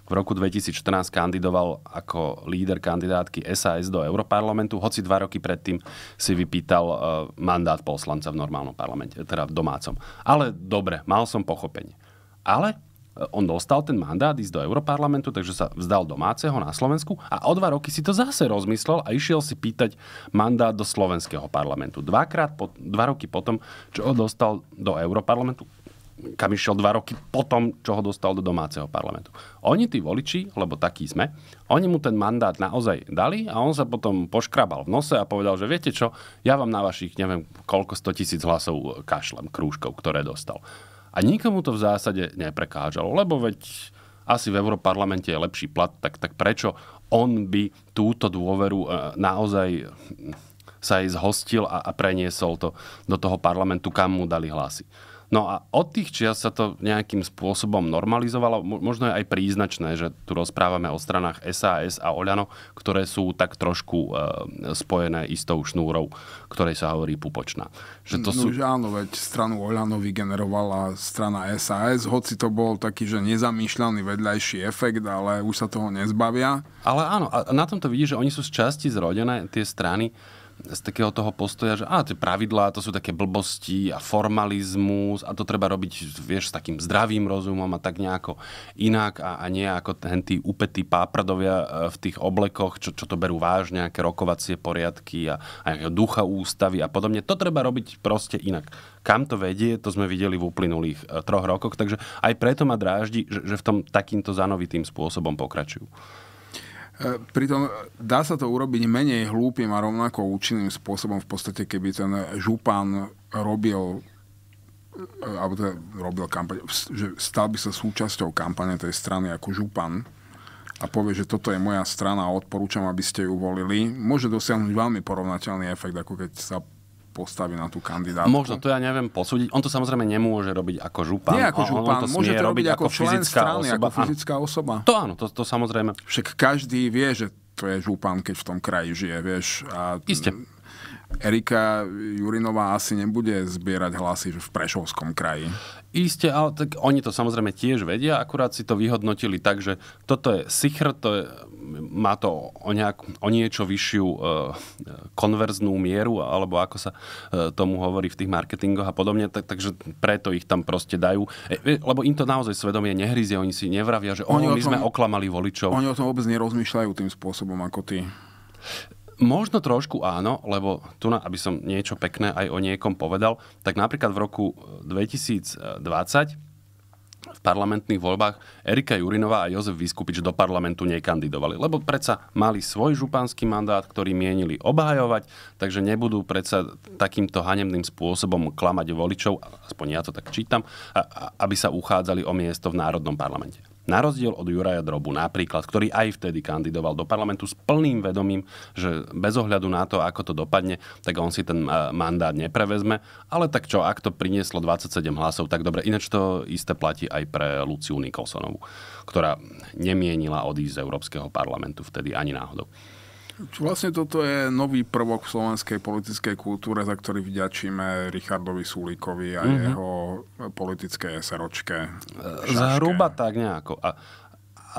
v roku 2014 kandidoval ako líder kandidátky SAS do Europarlamentu, hoci dva roky predtým si vypýtal e, mandát poslanca v normálnom parlamente, teda v domácom. Ale dobre, mal som pochopenie. Ale on dostal ten mandát ísť do Europarlamentu, takže sa vzdal domáceho na Slovensku a o dva roky si to zase rozmyslel a išiel si pýtať mandát do slovenského parlamentu. Dvakrát, po, dva roky potom, čo ho dostal do Europarlamentu, kam išiel dva roky potom, čo ho dostal do domáceho parlamentu. Oni, tí voliči, lebo takí sme, oni mu ten mandát naozaj dali a on sa potom poškrabal v nose a povedal, že viete čo, ja vám na vašich, neviem, koľko 100 tisíc hlasov kašlem, krúžkov, ktoré dostal. A nikomu to v zásade neprekážalo, lebo veď asi v Európarlamente je lepší plat, tak, tak prečo on by túto dôveru e, naozaj sa aj zhostil a, a preniesol to do toho parlamentu, kam mu dali hlasy. No a od tých čias sa to nejakým spôsobom normalizovalo. Možno je aj príznačné, že tu rozprávame o stranách SAS a Oľano, ktoré sú tak trošku e, spojené istou šnúrou, ktorej sa hovorí pupočná. Že to no, sú... že áno, veď stranu Oľano vygenerovala strana SAS, hoci to bol taký, že nezamýšľaný vedľajší efekt, ale už sa toho nezbavia. Ale áno, a na tomto vidí, že oni sú z časti zrodené, tie strany, z takého toho postoja, že á, tie pravidlá, to sú také blbosti a formalizmus a to treba robiť, vieš, s takým zdravým rozumom a tak nejako inak a, a nie ako ten tí upetí páprdovia e, v tých oblekoch, čo, čo to berú vážne, nejaké rokovacie poriadky a, a nejakého ducha ústavy a podobne. To treba robiť proste inak. Kam to vedie, to sme videli v uplynulých e, troch rokoch, takže aj preto ma dráždi, že, že v tom takýmto zanovitým spôsobom pokračujú. E, pritom e, dá sa to urobiť menej hlúpým a rovnako účinným spôsobom v podstate, keby ten župan robil e, alebo teda robil kampaň, že stal by sa súčasťou kampane tej strany ako župan a povie, že toto je moja strana a odporúčam, aby ste ju volili, môže dosiahnuť veľmi porovnateľný efekt, ako keď sa postaví na tú kandidátku. Možno to ja neviem posúdiť. On to samozrejme nemôže robiť ako župan. Nie ako župan, to môže to robiť ako, ako člen strany, osoba. ako fyzická osoba. To áno, to, to samozrejme. Však každý vie, že to je župan, keď v tom kraji žije, vieš. A... Isté. Erika Jurinová asi nebude zbierať hlasy v Prešovskom kraji. Isté, ale tak oni to samozrejme tiež vedia, akurát si to vyhodnotili tak, že toto je sichr, to je má to o, nejak, o niečo vyššiu e, e, konverznú mieru, alebo ako sa e, tomu hovorí v tých marketingoch a podobne, tak, takže preto ich tam proste dajú. E, e lebo im to naozaj svedomie nehryzie, oni si nevravia, že oni, my tom, sme oklamali voličov. Oni o tom vôbec nerozmýšľajú tým spôsobom ako ty. Možno trošku áno, lebo tu, aby som niečo pekné aj o niekom povedal, tak napríklad v roku 2020 e, v parlamentných voľbách Erika Jurinová a Jozef Vyskupič do parlamentu nekandidovali, lebo predsa mali svoj županský mandát, ktorý mienili obhajovať, takže nebudú predsa takýmto hanebným spôsobom klamať voličov, aspoň ja to tak čítam, aby sa uchádzali o miesto v Národnom parlamente. Na rozdiel od Juraja Drobu napríklad, ktorý aj vtedy kandidoval do parlamentu s plným vedomím, že bez ohľadu na to, ako to dopadne, tak on si ten eh, mandát neprevezme. Ale tak čo, ak to prinieslo 27 hlasov, tak dobre. Ináč to isté platí aj pre Luciu Nikolsonovú, ktorá nemienila odísť z Európskeho parlamentu vtedy ani náhodou. Vlastne toto je nový prvok v slovenskej politickej kultúre, za ktorý vďačíme Richardovi Sulíkovi a mm-hmm. jeho politické SROčke. Zhruba tak nejako. A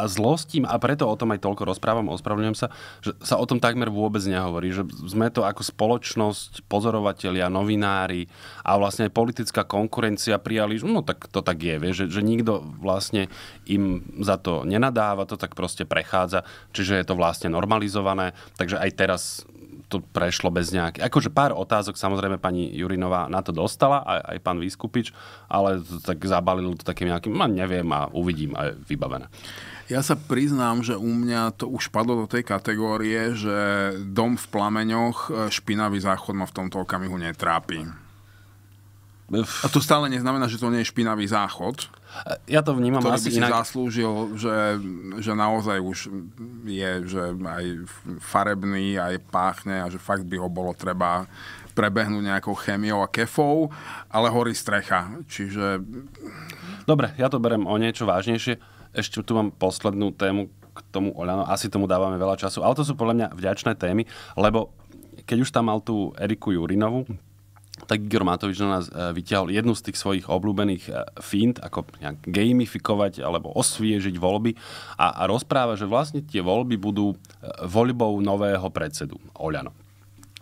zlostím a preto o tom aj toľko rozprávam, ospravedlňujem sa, že sa o tom takmer vôbec nehovorí, že sme to ako spoločnosť, pozorovatelia, novinári a vlastne aj politická konkurencia prijali, no tak to tak je, vie, že, že nikto vlastne im za to nenadáva, to tak proste prechádza, čiže je to vlastne normalizované, takže aj teraz to prešlo bez nejaké. Akože pár otázok samozrejme pani Jurinová na to dostala, aj, aj pán Výskupič, ale to tak zabalil to takým nejakým, no neviem a uvidím a je vybavené. Ja sa priznám, že u mňa to už padlo do tej kategórie, že dom v plameňoch, e, špinavý záchod ma v tomto okamihu netrápi. A to stále neznamená, že to nie je špinavý záchod. E, ja to vnímam ktorý asi by si inak. zaslúžil, že, že naozaj už je, že aj farebný, aj páchne a že fakt by ho bolo treba prebehnúť nejakou chemiou a kefou, ale horí strecha. Čiže... Dobre, ja to berem o niečo vážnejšie ešte tu mám poslednú tému k tomu Oľano. Asi tomu dávame veľa času, ale to sú podľa mňa vďačné témy, lebo keď už tam mal tú Eriku Jurinovú, tak Igor Matovič na nás e, vyťahol jednu z tých svojich obľúbených e, fint, ako nejak gamifikovať alebo osviežiť voľby a, a rozpráva, že vlastne tie voľby budú e, voľbou nového predsedu Oľano.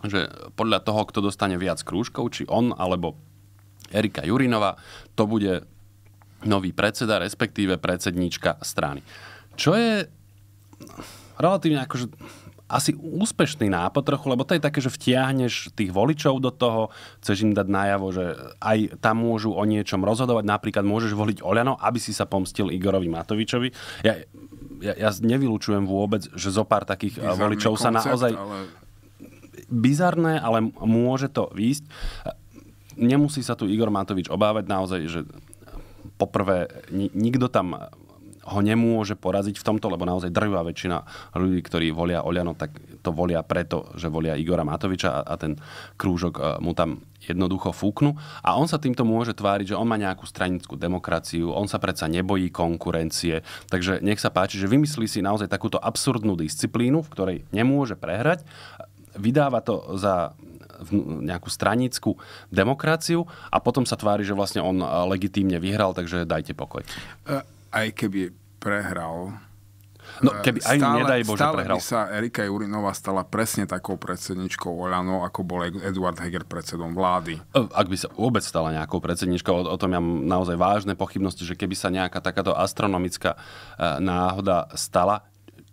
Že podľa toho, kto dostane viac krúžkov, či on alebo Erika Jurinová, to bude nový predseda, respektíve predsednička strany. Čo je relatívne akože asi úspešný nápad trochu, lebo to je také, že vtiahneš tých voličov do toho, chceš im dať najavo, že aj tam môžu o niečom rozhodovať, napríklad môžeš voliť Oľano, aby si sa pomstil Igorovi Matovičovi. Ja, ja, ja nevylučujem vôbec, že zo pár takých eh, Bizarný voličov koncept, sa naozaj... Ale... Bizarné, ale môže to výjsť. Nemusí sa tu Igor Matovič obávať naozaj, že poprvé, ni- nikto tam ho nemôže poraziť v tomto, lebo naozaj drvá väčšina ľudí, ktorí volia Oliano, tak to volia preto, že volia Igora Matoviča a, a ten krúžok e, mu tam jednoducho fúknu. A on sa týmto môže tváriť, že on má nejakú stranickú demokraciu, on sa predsa nebojí konkurencie. Takže nech sa páči, že vymyslí si naozaj takúto absurdnú disciplínu, v ktorej nemôže prehrať, vydáva to za nejakú stranickú demokraciu a potom sa tvári, že vlastne on eh, legitímne vyhral, takže dajte pokoj. Eh, aj keby prehral, No, eh, keby aj stále, nedaj Bože stále prehral. by sa Erika Jurinová stala presne takou predsedničkou Oľano, ako bol Eduard Heger predsedom vlády. Ak by sa vôbec stala nejakou predsedničkou, o, o tom ja mám naozaj vážne pochybnosti, že keby sa nejaká takáto astronomická náhoda stala,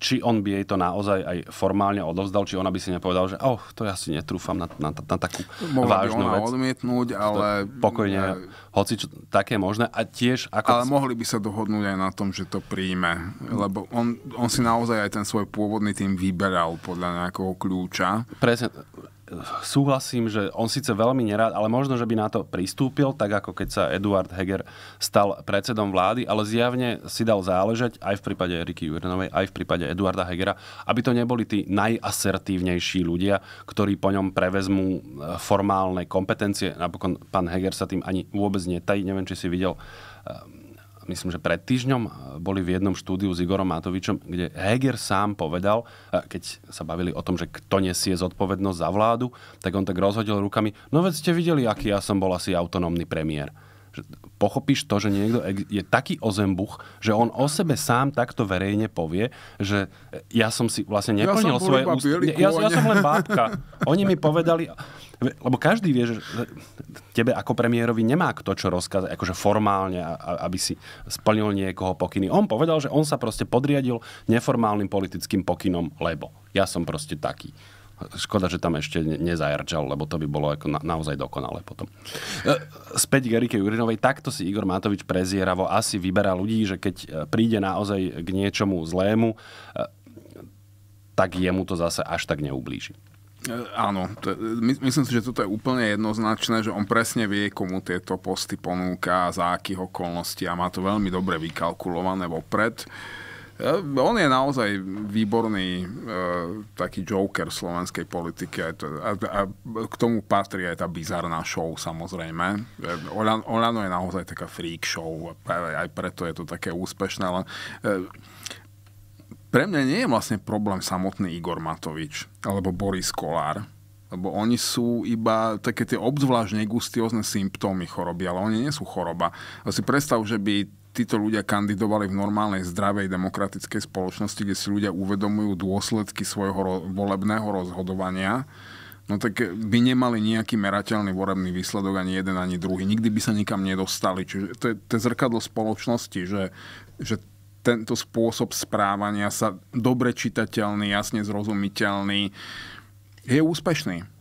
či on by jej to naozaj aj formálne odovzdal, či ona by si nepovedal, že oh, to ja si netrúfam na, na, na, na takú Mohla vážnu by ona vec. odmietnúť, ale... Pokojne, ne... hoci čo, také možné. A tiež ako... Ale mohli by sa dohodnúť aj na tom, že to príjme. Lebo on, on si naozaj aj ten svoj pôvodný tým vyberal podľa nejakého kľúča. Presne súhlasím, že on síce veľmi nerád, ale možno, že by na to pristúpil, tak ako keď sa Eduard Heger stal predsedom vlády, ale zjavne si dal záležať aj v prípade Eriky Jurnovej, aj v prípade Eduarda Hegera, aby to neboli tí najasertívnejší ľudia, ktorí po ňom prevezmú e, formálne kompetencie. Napokon pán Heger sa tým ani vôbec netají. Neviem, či si videl e, myslím, že pred týždňom eh, boli v jednom štúdiu s Igorom Matovičom, kde Heger sám povedal, eh, keď sa bavili o tom, že kto nesie zodpovednosť za vládu, tak on tak rozhodil rukami, no veď ste videli, aký ja som bol asi autonómny premiér pochopíš to, že niekto je taký ozembuch, že on o sebe sám takto verejne povie, že e, ja som si vlastne neplnil ja svoje úst... Ja, ja som len *laughs* bábka. Oni mi povedali... Lebo každý vie, že tebe ako premiérovi nemá kto čo rozkázať, akože formálne, aby si splnil niekoho pokyny. On povedal, že on sa proste podriadil neformálnym politickým pokynom, lebo ja som proste taký. Škoda, že tam ešte nezajarčal, lebo to by bolo ako na, naozaj dokonalé potom. E, späť k Erike Jurinovej. Takto si Igor Matovič prezieravo asi vyberá ľudí, že keď e, príde naozaj k niečomu zlému, e, tak jemu to zase až tak neublíži. Áno, t- my, myslím si, že toto je úplne jednoznačné, že on presne vie, komu tieto posty ponúka, za akých okolností a má to veľmi dobre vykalkulované vopred. Uh, on je naozaj výborný e, taký joker slovenskej politiky. A, a, a k tomu patrí aj tá bizarná show, samozrejme. E, Olano, Olano je naozaj taká freak show. Aj preto je to také úspešné. Ale e, pre mňa nie je vlastne problém samotný Igor Matovič alebo Boris Kolár, lebo oni sú iba také tie obzvlášť negustiózne symptómy choroby, ale oni nie sú choroba. A si predstav, že by títo ľudia kandidovali v normálnej, zdravej, demokratickej spoločnosti, kde si ľudia uvedomujú dôsledky svojho volebného rozhodovania, no tak eh, by nemali nejaký merateľný volebný výsledok ani jeden, ani druhý. Nikdy by sa nikam nedostali. Čiže to je, to je zrkadlo spoločnosti, že, že tento spôsob správania sa dobre čitateľný, jasne zrozumiteľný, je úspešný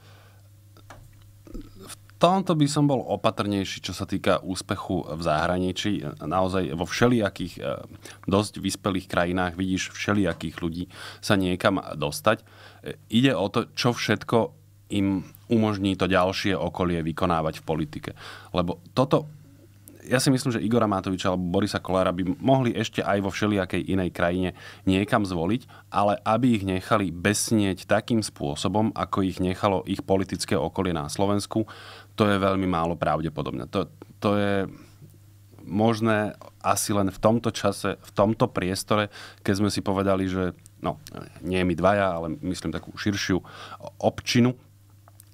tomto by som bol opatrnejší, čo sa týka úspechu v zahraničí. Naozaj vo všelijakých e, dosť vyspelých krajinách vidíš všelijakých ľudí sa niekam dostať. E, ide o to, čo všetko im umožní to ďalšie okolie vykonávať v politike. Lebo toto ja si myslím, že Igora Matoviča alebo Borisa Kolára by mohli ešte aj vo všelijakej inej krajine niekam zvoliť, ale aby ich nechali besnieť takým spôsobom, ako ich nechalo ich politické okolie na Slovensku, to je veľmi málo pravdepodobné. To, to je možné asi len v tomto čase, v tomto priestore, keď sme si povedali, že no, nie my dvaja, ale myslím takú širšiu občinu,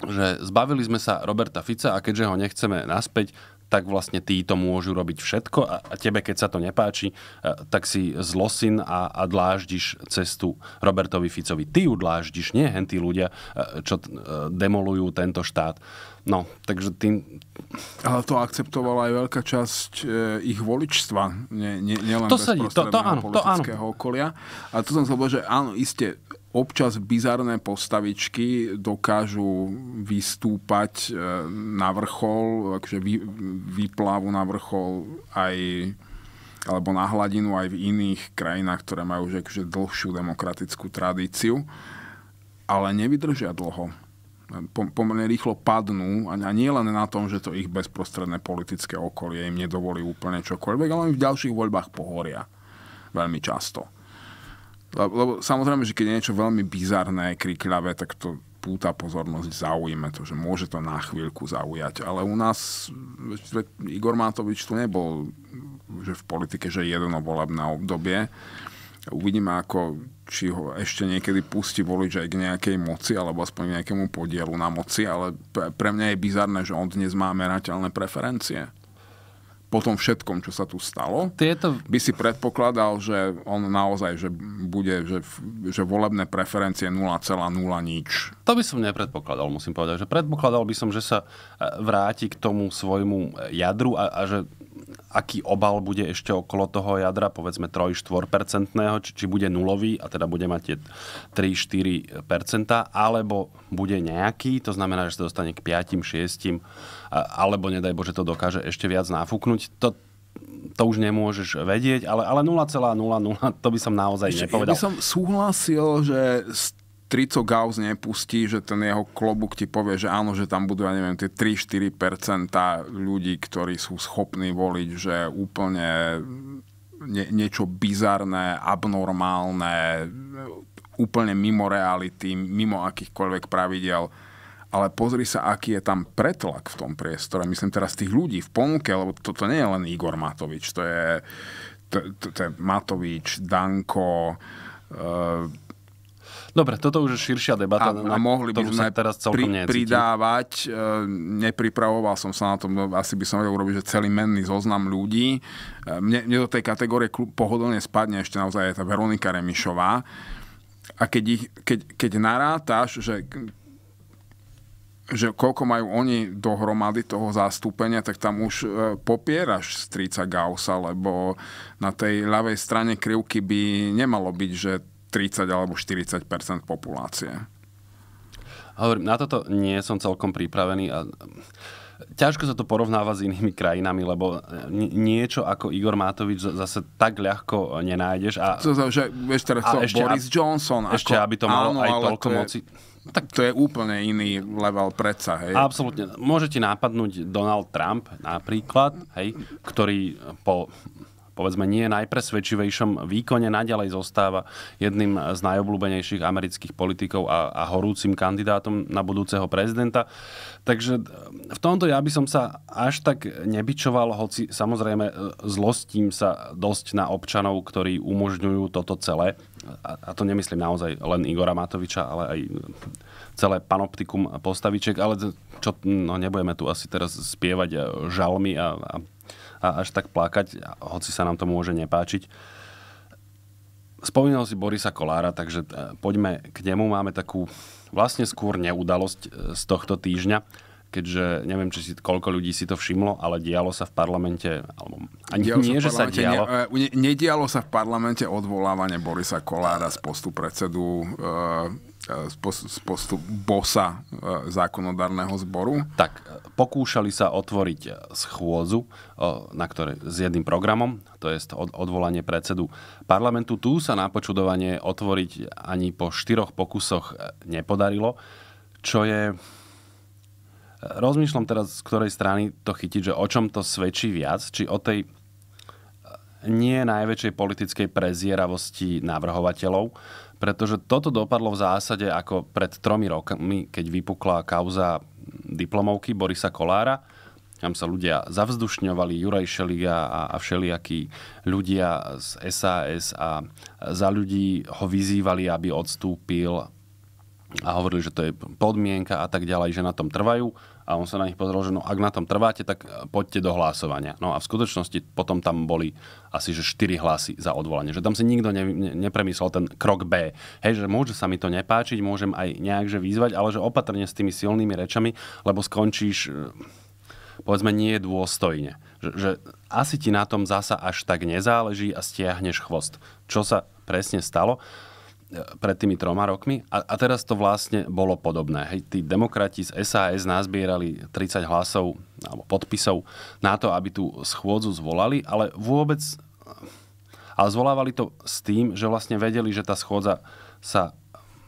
že zbavili sme sa Roberta Fica a keďže ho nechceme naspäť, tak vlastne títo môžu robiť všetko a, a tebe, keď sa to nepáči, tak si zlosin a, a dláždiš cestu Robertovi Ficovi. Ty ju dláždiš, nie hentí ľudia, čo demolujú tento štát. No, takže tým... Ale to akceptovala aj veľká časť e, ich voličstva, nie, nie, nielen to bezprostredného to, to áno, politického to áno. okolia. A to som chcel že áno, iste, občas bizarné postavičky dokážu vystúpať e, na vrchol, akože vy, vyplávu na vrchol aj alebo na hladinu aj v iných krajinách, ktoré majú už akože dlhšiu demokratickú tradíciu, ale nevydržia dlho pomerne rýchlo padnú a nie len na tom, že to ich bezprostredné politické okolie im nedovolí úplne čokoľvek, ale v ďalších voľbách pohoria veľmi často. Lebo, lebo samozrejme, že keď je niečo veľmi bizarné, krikľavé, tak to púta pozornosť, zaujíme to, že môže to na chvíľku zaujať. Ale u nás Igor Matovič tu nebol že v politike, že jedno volebné obdobie. Uvidíme, ako, či ho ešte niekedy pustí volič aj k nejakej moci, alebo aspoň k nejakému podielu na moci, ale pre mňa je bizarné, že on dnes má merateľné preferencie. Po tom všetkom, čo sa tu stalo, Tieto... by si predpokladal, že on naozaj, že bude, že, že volebné preferencie 0,0 nič. To by som nepredpokladal, musím povedať. Že predpokladal by som, že sa e, vráti k tomu svojmu e, jadru a, a že aký obal bude ešte okolo toho jadra, povedzme 3-4%, či, či bude nulový a teda bude mať tie 3-4%, alebo bude nejaký, to znamená, že sa dostane k 5-6%, alebo nedaj Bože to dokáže ešte viac náfuknúť. To, to už nemôžeš vedieť, ale, ale 0,00, to by som naozaj Ešte, nepovedal. Ja by som súhlasil, že s Trico Gauss nepustí, že ten jeho klobúk ti povie, že áno, že tam budú, ja neviem, tie 3-4% ľudí, ktorí sú schopní voliť, že úplne nie, niečo bizarné, abnormálne, úplne mimo reality, mimo akýchkoľvek pravidel. Ale pozri sa, aký je tam pretlak v tom priestore. Myslím teraz tých ľudí v ponuke, lebo toto nie je len Igor Matovič, to je, to, to, to je Matovič, Danko, uh, Dobre, toto už je širšia debata. No, a, a mohli by sme teraz pri, pridávať. pridávať, e, nepripravoval som sa na tom, no, asi by som vedel urobiť, že celý menný zoznam ľudí. E, mne, mne do tej kategórie klub pohodlne spadne ešte naozaj aj tá Veronika Remišová. A keď, ich, keď, keď narátaš, že že koľko majú oni dohromady toho zastúpenia, tak tam už e, popieraš strica Gaussa, lebo na tej ľavej strane krivky by nemalo byť, že 30 alebo 40 populácie. Hovorím, na toto nie som celkom pripravený a ťažko sa to porovnáva s inými krajinami, lebo eh, niečo ako Igor Matovič zase tak ľahko eh, nenájdeš. A, to, že, vieš, teraz a ešte, Boris Johnson. Ešte, ako, aby to malo áno, aj toľko to je... moci. Tak to je úplne iný level predsa, hej? Absolutne. Môžete napadnúť Donald Trump napríklad, hej, ktorý po povedzme nie najpresvedčivejšom výkone naďalej zostáva jedným z najobľúbenejších amerických politikov a, a horúcim kandidátom na budúceho prezidenta. Takže v tomto ja by som sa až tak nebičoval, hoci samozrejme e, zlostím sa dosť na občanov, ktorí umožňujú toto celé. A, a to nemyslím naozaj len Igora Matoviča, ale aj celé panoptikum postavičiek, ale čo, no nebudeme tu asi teraz spievať e, žalmy a, a a až tak plakať, hoci sa nám to môže nepáčiť. Spomínal si Borisa Kolára, takže e, poďme k nemu. Máme takú vlastne skôr neudalosť e, z tohto týždňa, keďže neviem, či si, koľko ľudí si to všimlo, ale dialo sa v parlamente, alebo ani dialo nie, sa že sa dialo. E, ne, nedialo sa v parlamente odvolávanie Borisa Kolára z postu predsedu z postup bosa e, zákonodárneho zboru. Tak, e, pokúšali sa otvoriť e, schôdzu na ktoré, s jedným programom, to je odvolanie predsedu parlamentu. Tu sa na počudovanie otvoriť ani po štyroch pokusoch nepodarilo, čo je... Rozmýšľam teraz, z ktorej strany to chytiť, že o čom to svedčí viac, či o tej nie najväčšej politickej prezieravosti navrhovateľov, pretože toto dopadlo v zásade ako pred tromi rokmi, keď vypukla kauza diplomovky Borisa Kolára. Tam sa ľudia zavzdušňovali, Juraj Šeliga a, a všelijakí ľudia z SAS a za ľudí ho vyzývali, aby odstúpil a hovorili, že to je podmienka a tak ďalej, že na tom trvajú a on sa na nich pozrel, že no ak na tom trváte, tak eh, poďte do hlasovania. No a v skutočnosti potom tam boli asi že 4 hlasy za odvolanie. Že tam si nikto ne, ne, nepremyslel ten krok B. Hej, že môže sa mi to nepáčiť, môžem aj nejak že vyzvať, ale že opatrne s tými silnými rečami, lebo skončíš eh, povedzme nie dôstojne. Že, že asi ti na tom zasa až tak nezáleží a stiahneš chvost. Čo sa presne stalo? pred tými troma rokmi a, a teraz to vlastne bolo podobné. Hej, tí demokrati z SAS nazbierali 30 hlasov alebo podpisov na to, aby tú schôdzu zvolali, ale vôbec... Ale zvolávali to s tým, že vlastne vedeli, že tá schôdza sa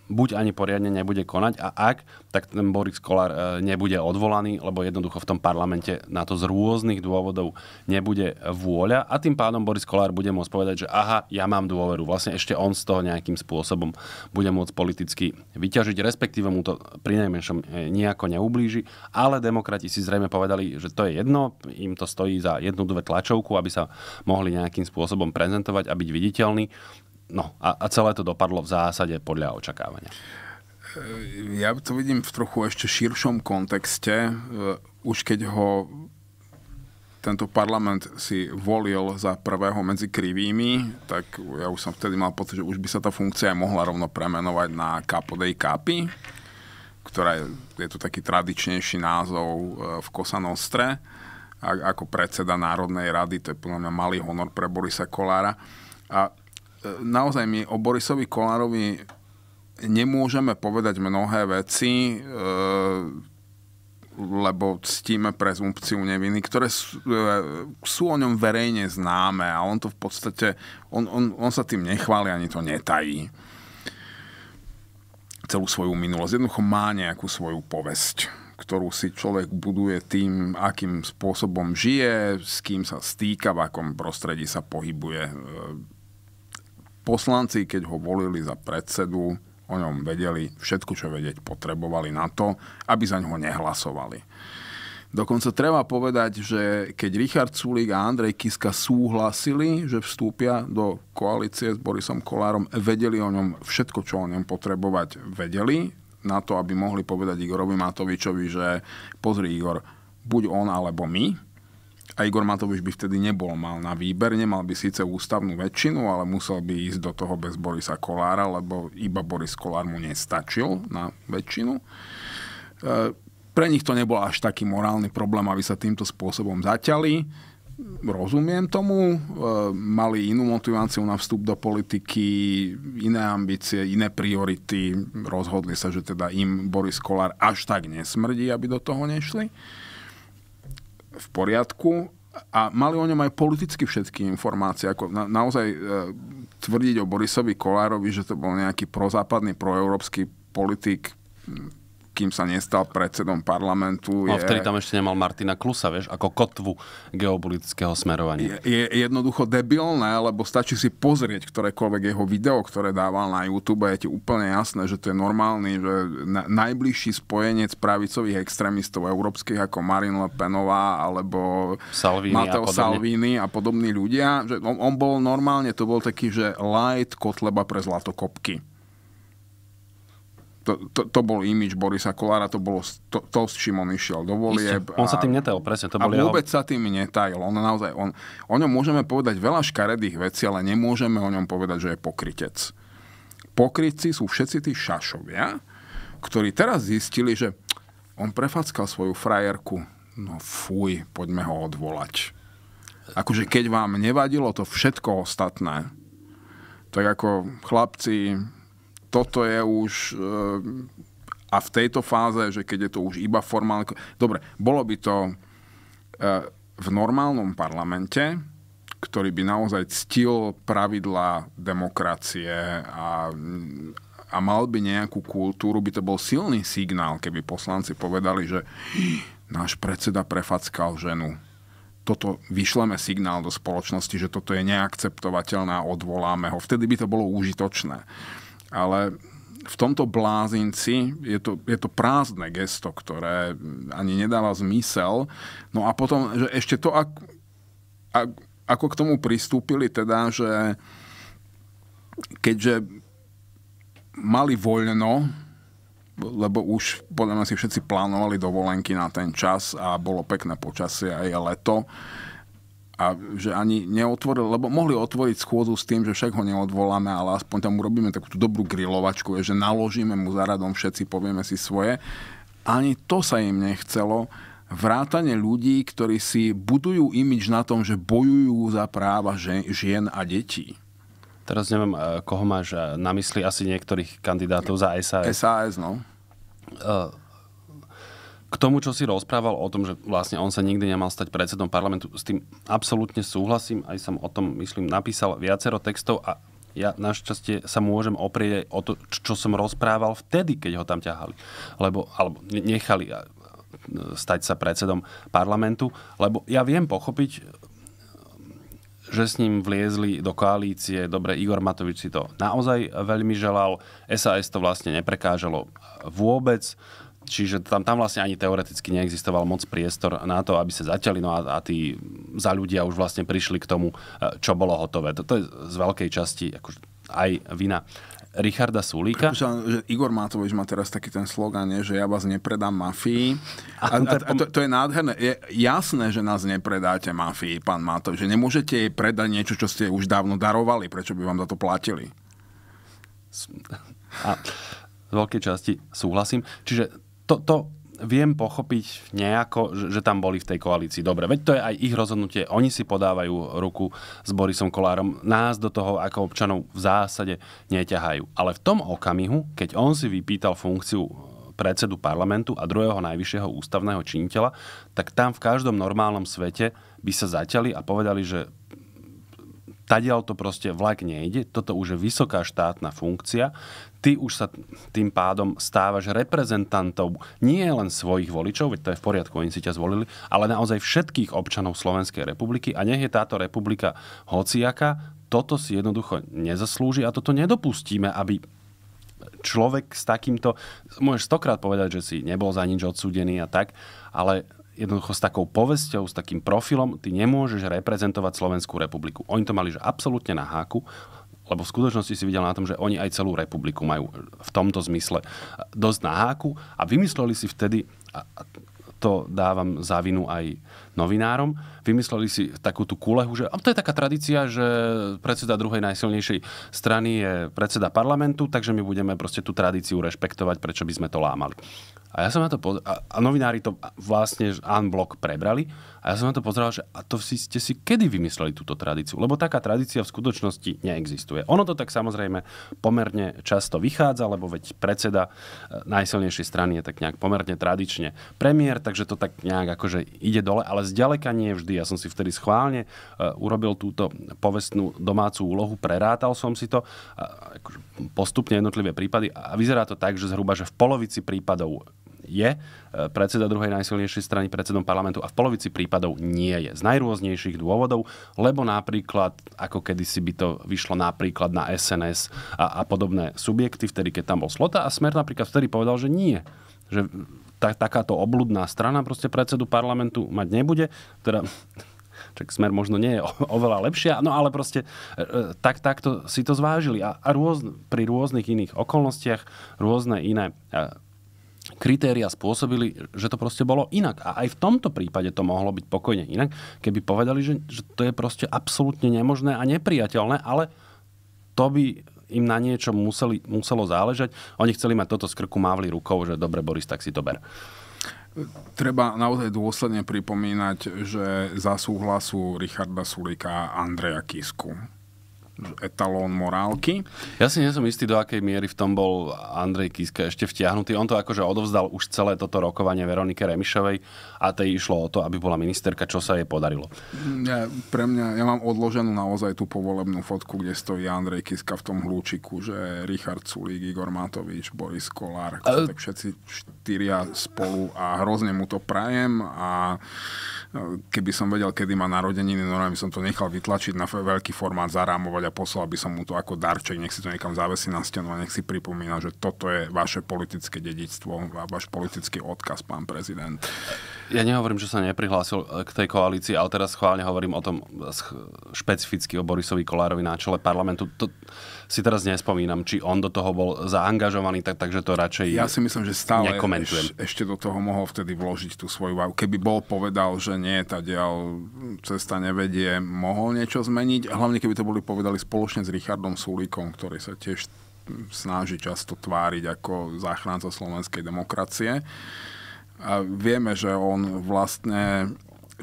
buď ani poriadne nebude konať a ak, tak ten Boris Kolár e, nebude odvolaný, lebo jednoducho v tom parlamente na to z rôznych dôvodov nebude vôľa a tým pádom Boris Kolár bude môcť povedať, že aha, ja mám dôveru. Vlastne ešte on z toho nejakým spôsobom bude môcť politicky vyťažiť, respektíve mu to pri najmenšom e, nejako neublíži, ale demokrati si zrejme povedali, že to je jedno, im to stojí za jednu, dve tlačovku, aby sa mohli nejakým spôsobom prezentovať a byť viditeľní No a, a celé to dopadlo v zásade podľa očakávania. E, ja to vidím v trochu ešte širšom kontexte. E, už keď ho tento parlament si volil za prvého medzi krivými, tak ja už som vtedy mal pocit, že už by sa tá funkcia mohla rovno premenovať na Kapodej Kapi, ktorá je, je to taký tradičnejší názov e, v Kosanostre ako predseda Národnej rady, to je podľa mňa malý honor pre Borisa Kolára. A naozaj my o Borisovi Kolárovi nemôžeme povedať mnohé veci, e, lebo ctíme prezumpciu neviny, ktoré sú, e, sú o ňom verejne známe a on to v podstate, on, on, on sa tým nechváli ani to netají. Celú svoju minulosť. Jednoducho má nejakú svoju povesť, ktorú si človek buduje tým, akým spôsobom žije, s kým sa stýka, v akom prostredí sa pohybuje e, Poslanci, keď ho volili za predsedu, o ňom vedeli všetko, čo vedieť potrebovali na to, aby za ňoho nehlasovali. Dokonca treba povedať, že keď Richard Sulík a Andrej Kiska súhlasili, že vstúpia do koalície s Borisom Kolárom, vedeli o ňom všetko, čo o ňom potrebovať vedeli, na to, aby mohli povedať Igorovi Matovičovi, že pozri Igor, buď on alebo my, a Igor Matovič by vtedy nebol, mal na výber, nemal by síce ústavnú väčšinu, ale musel by ísť do toho bez Borisa Kolára, lebo iba Boris Kolár mu nestačil na väčšinu. E, pre nich to nebol až taký morálny problém, aby sa týmto spôsobom zaťali. Rozumiem tomu, e, mali inú motiváciu na vstup do politiky, iné ambície, iné priority. Rozhodli sa, že teda im Boris Kolár až tak nesmrdí, aby do toho nešli v poriadku a mali o ňom aj politicky všetky informácie. Ako na, naozaj e, tvrdiť o Borisovi Kolárovi, že to bol nejaký prozápadný, proeurópsky politik, kým sa nestal predsedom parlamentu. No, vtedy tam ešte nemal Martina Klusa, vieš, ako kotvu geopolitického smerovania. Je, je jednoducho debilné, lebo stačí si pozrieť ktorékoľvek jeho video, ktoré dával na YouTube a je ti úplne jasné, že to je normálny, že na, najbližší spojenec pravicových extrémistov európskych ako Marine Le Penová alebo Salvini Mateo a Salvini a podobní ľudia. Že on, on bol normálne, to bol taký, že light kotleba pre zlatokopky to, to, to bol imič Borisa Kolára, to bolo to, to, s čím on išiel do volieb. On a, sa tým netajil, presne. To a jeho... vôbec sa tým netajil. On naozaj, on, o ňom môžeme povedať veľa škaredých vecí, ale nemôžeme o ňom povedať, že je pokrytec. Pokrytci sú všetci tí šašovia, ktorí teraz zistili, že on prefackal svoju frajerku. No fuj, poďme ho odvolať. Akože keď vám nevadilo to všetko ostatné, tak ako chlapci, toto je už... Eh, a v tejto fáze, že keď je to už iba formálne... Dobre, bolo by to eh, v normálnom parlamente, ktorý by naozaj ctil pravidlá demokracie a, a mal by nejakú kultúru, by to bol silný signál, keby poslanci povedali, že náš predseda prefackal ženu. Toto vyšleme signál do spoločnosti, že toto je neakceptovateľné a odvoláme ho. Vtedy by to bolo užitočné. Ale v tomto blázinci je to, je to prázdne gesto, ktoré ani nedáva zmysel. No a potom, že ešte to, ak, ak, ako k tomu pristúpili, teda, že keďže mali voľno, lebo už podľa mňa si všetci plánovali dovolenky na ten čas a bolo pekné počasie a je leto, a že ani neotvoril, lebo mohli otvoriť schôdzu s tým, že však ho neodvoláme, ale aspoň tam urobíme takú dobrú grilovačku, že naložíme mu za radom, všetci povieme si svoje. Ani to sa im nechcelo. Vrátane ľudí, ktorí si budujú imič na tom, že bojujú za práva žien a detí. Teraz neviem, eh, koho máš eh, na mysli, asi niektorých kandidátov za SAS. SAS, no. Uh, k tomu, čo si rozprával o tom, že vlastne on sa nikdy nemal stať predsedom parlamentu, s tým absolútne súhlasím, aj som o tom, myslím, napísal viacero textov a ja našťastie sa môžem oprieť aj o to, čo som rozprával vtedy, keď ho tam ťahali. Lebo, alebo nechali stať sa predsedom parlamentu, lebo ja viem pochopiť, že s ním vliezli do koalície. Dobre, Igor Matovič si to naozaj veľmi želal. SAS to vlastne neprekážalo vôbec. Čiže tam, tam vlastne ani teoreticky neexistoval moc priestor na to, aby sa zaťali, no a, a tí za ľudia už vlastne prišli k tomu, e, čo bolo hotové. Toto je z veľkej časti akože aj vina Richarda Sulíka. Prepúšam, že Igor Matovič má teraz taký ten slogan, nie, že ja vás nepredám mafii. A, a, a to, to je nádherné. Je jasné, že nás nepredáte mafii, pán Matovič. Že nemôžete jej predať niečo, čo ste už dávno darovali. Prečo by vám za to platili? *laughs* A z veľkej časti súhlasím. Čiže to, to viem pochopiť nejako, že, že tam boli v tej koalícii. Dobre, veď to je aj ich rozhodnutie. Oni si podávajú ruku s Borisom Kolárom. Nás do toho ako občanov v zásade neťahajú. Ale v tom okamihu, keď on si vypýtal funkciu e, predsedu parlamentu a druhého najvyššieho ústavného činiteľa, tak tam v každom normálnom svete by sa zaťali a povedali, že Tadiaľ to proste vlak nejde, toto už je vysoká štátna funkcia, ty už sa tým pádom stávaš reprezentantov nie len svojich voličov, veď to je v poriadku, oni si ťa zvolili, ale naozaj všetkých občanov Slovenskej republiky a nech je táto republika hociaka, toto si jednoducho nezaslúži a toto nedopustíme, aby človek s takýmto, môžeš stokrát povedať, že si nebol za nič odsúdený a tak, ale jednoducho s takou povesťou, s takým profilom, ty nemôžeš reprezentovať Slovenskú republiku. Oni to mali že absolútne na háku, lebo v skutočnosti si videl na tom, že oni aj celú republiku majú v tomto zmysle dosť na háku a vymysleli si vtedy, a to dávam za vinu aj novinárom, vymysleli si takú tú kulehu, že to je taká tradícia, že predseda druhej najsilnejšej strany je predseda parlamentu, takže my budeme proste tú tradíciu rešpektovať, prečo by sme to lámali. A ja som na to poz- a novinári to vlastne unblock prebrali a ja som na to pozeral, že a to si, ste si kedy vymysleli túto tradíciu? Lebo taká tradícia v skutočnosti neexistuje. Ono to tak samozrejme pomerne často vychádza, lebo veď predseda e, najsilnejšej strany je tak nejak pomerne tradične premiér, takže to tak nejak akože ide dole, ale zďaleka nie vždy. Ja som si vtedy schválne e, urobil túto povestnú domácu úlohu, prerátal som si to, akože postupne jednotlivé prípady a vyzerá to tak, že zhruba že v polovici prípadov je e, predseda druhej najsilnejšej strany predsedom parlamentu a v polovici prípadov nie je. Z najrôznejších dôvodov, lebo napríklad, ako kedysi by to vyšlo napríklad na SNS a, a podobné subjekty, vtedy keď tam bol Slota a Smer napríklad vtedy povedal, že nie že tá, takáto obludná strana proste predsedu parlamentu mať nebude. Teda Čak smer možno nie je oveľa lepšia, no ale proste e, e, tak, takto si to zvážili. A, a rôz, pri rôznych iných okolnostiach, rôzne iné e, kritéria spôsobili, že to proste bolo inak. A aj v tomto prípade to mohlo byť pokojne inak, keby povedali, že, že to je proste absolútne nemožné a nepriateľné, ale to by im na niečo museli, muselo záležať. Oni chceli mať toto skrku mávli rukou, že dobre, Boris, tak si to ber. Treba naozaj dôsledne pripomínať, že za súhlasu Richarda Sulika a Andreja Kisku etalón morálky. Ja si nie som istý, do akej miery v tom bol Andrej Kiska ešte vtiahnutý. On to akože odovzdal už celé toto rokovanie Veronike Remišovej a tej išlo o to, aby bola ministerka, čo sa jej podarilo. Ja, pre mňa, ja mám odloženú naozaj tú povolebnú fotku, kde stojí Andrej Kiska v tom hľúčiku, že Richard Sulík, Igor Matovič, Boris Kolár, uh... tak všetci štyria spolu a hrozne mu to prajem a e, keby som vedel, kedy má narodeniny, no by som to nechal vytlačiť na veľký formát, zarámovať a poslal by som mu to ako darček, nech si to niekam závesí na stenu a nech si pripomína, že toto je vaše politické dedictvo a váš politický odkaz, pán prezident. Ja nehovorím, že sa neprihlásil eh, k tej koalícii, ale teraz schválne hovorím o tom eh, špecificky o Borisovi Kolárovi na čele parlamentu. To si teraz nespomínam, či on do toho bol zaangažovaný, tak, takže to radšej Ja si myslím, že stále Eš, ešte do toho mohol vtedy vložiť tú svoju váhu. Keby bol povedal, že nie, tá diaľ cesta nevedie, mohol niečo zmeniť. Hlavne keby to boli povedali spoločne s Richardom Sulíkom, ktorý sa tiež snaží často tváriť ako záchranca slovenskej demokracie. A vieme, že on vlastne,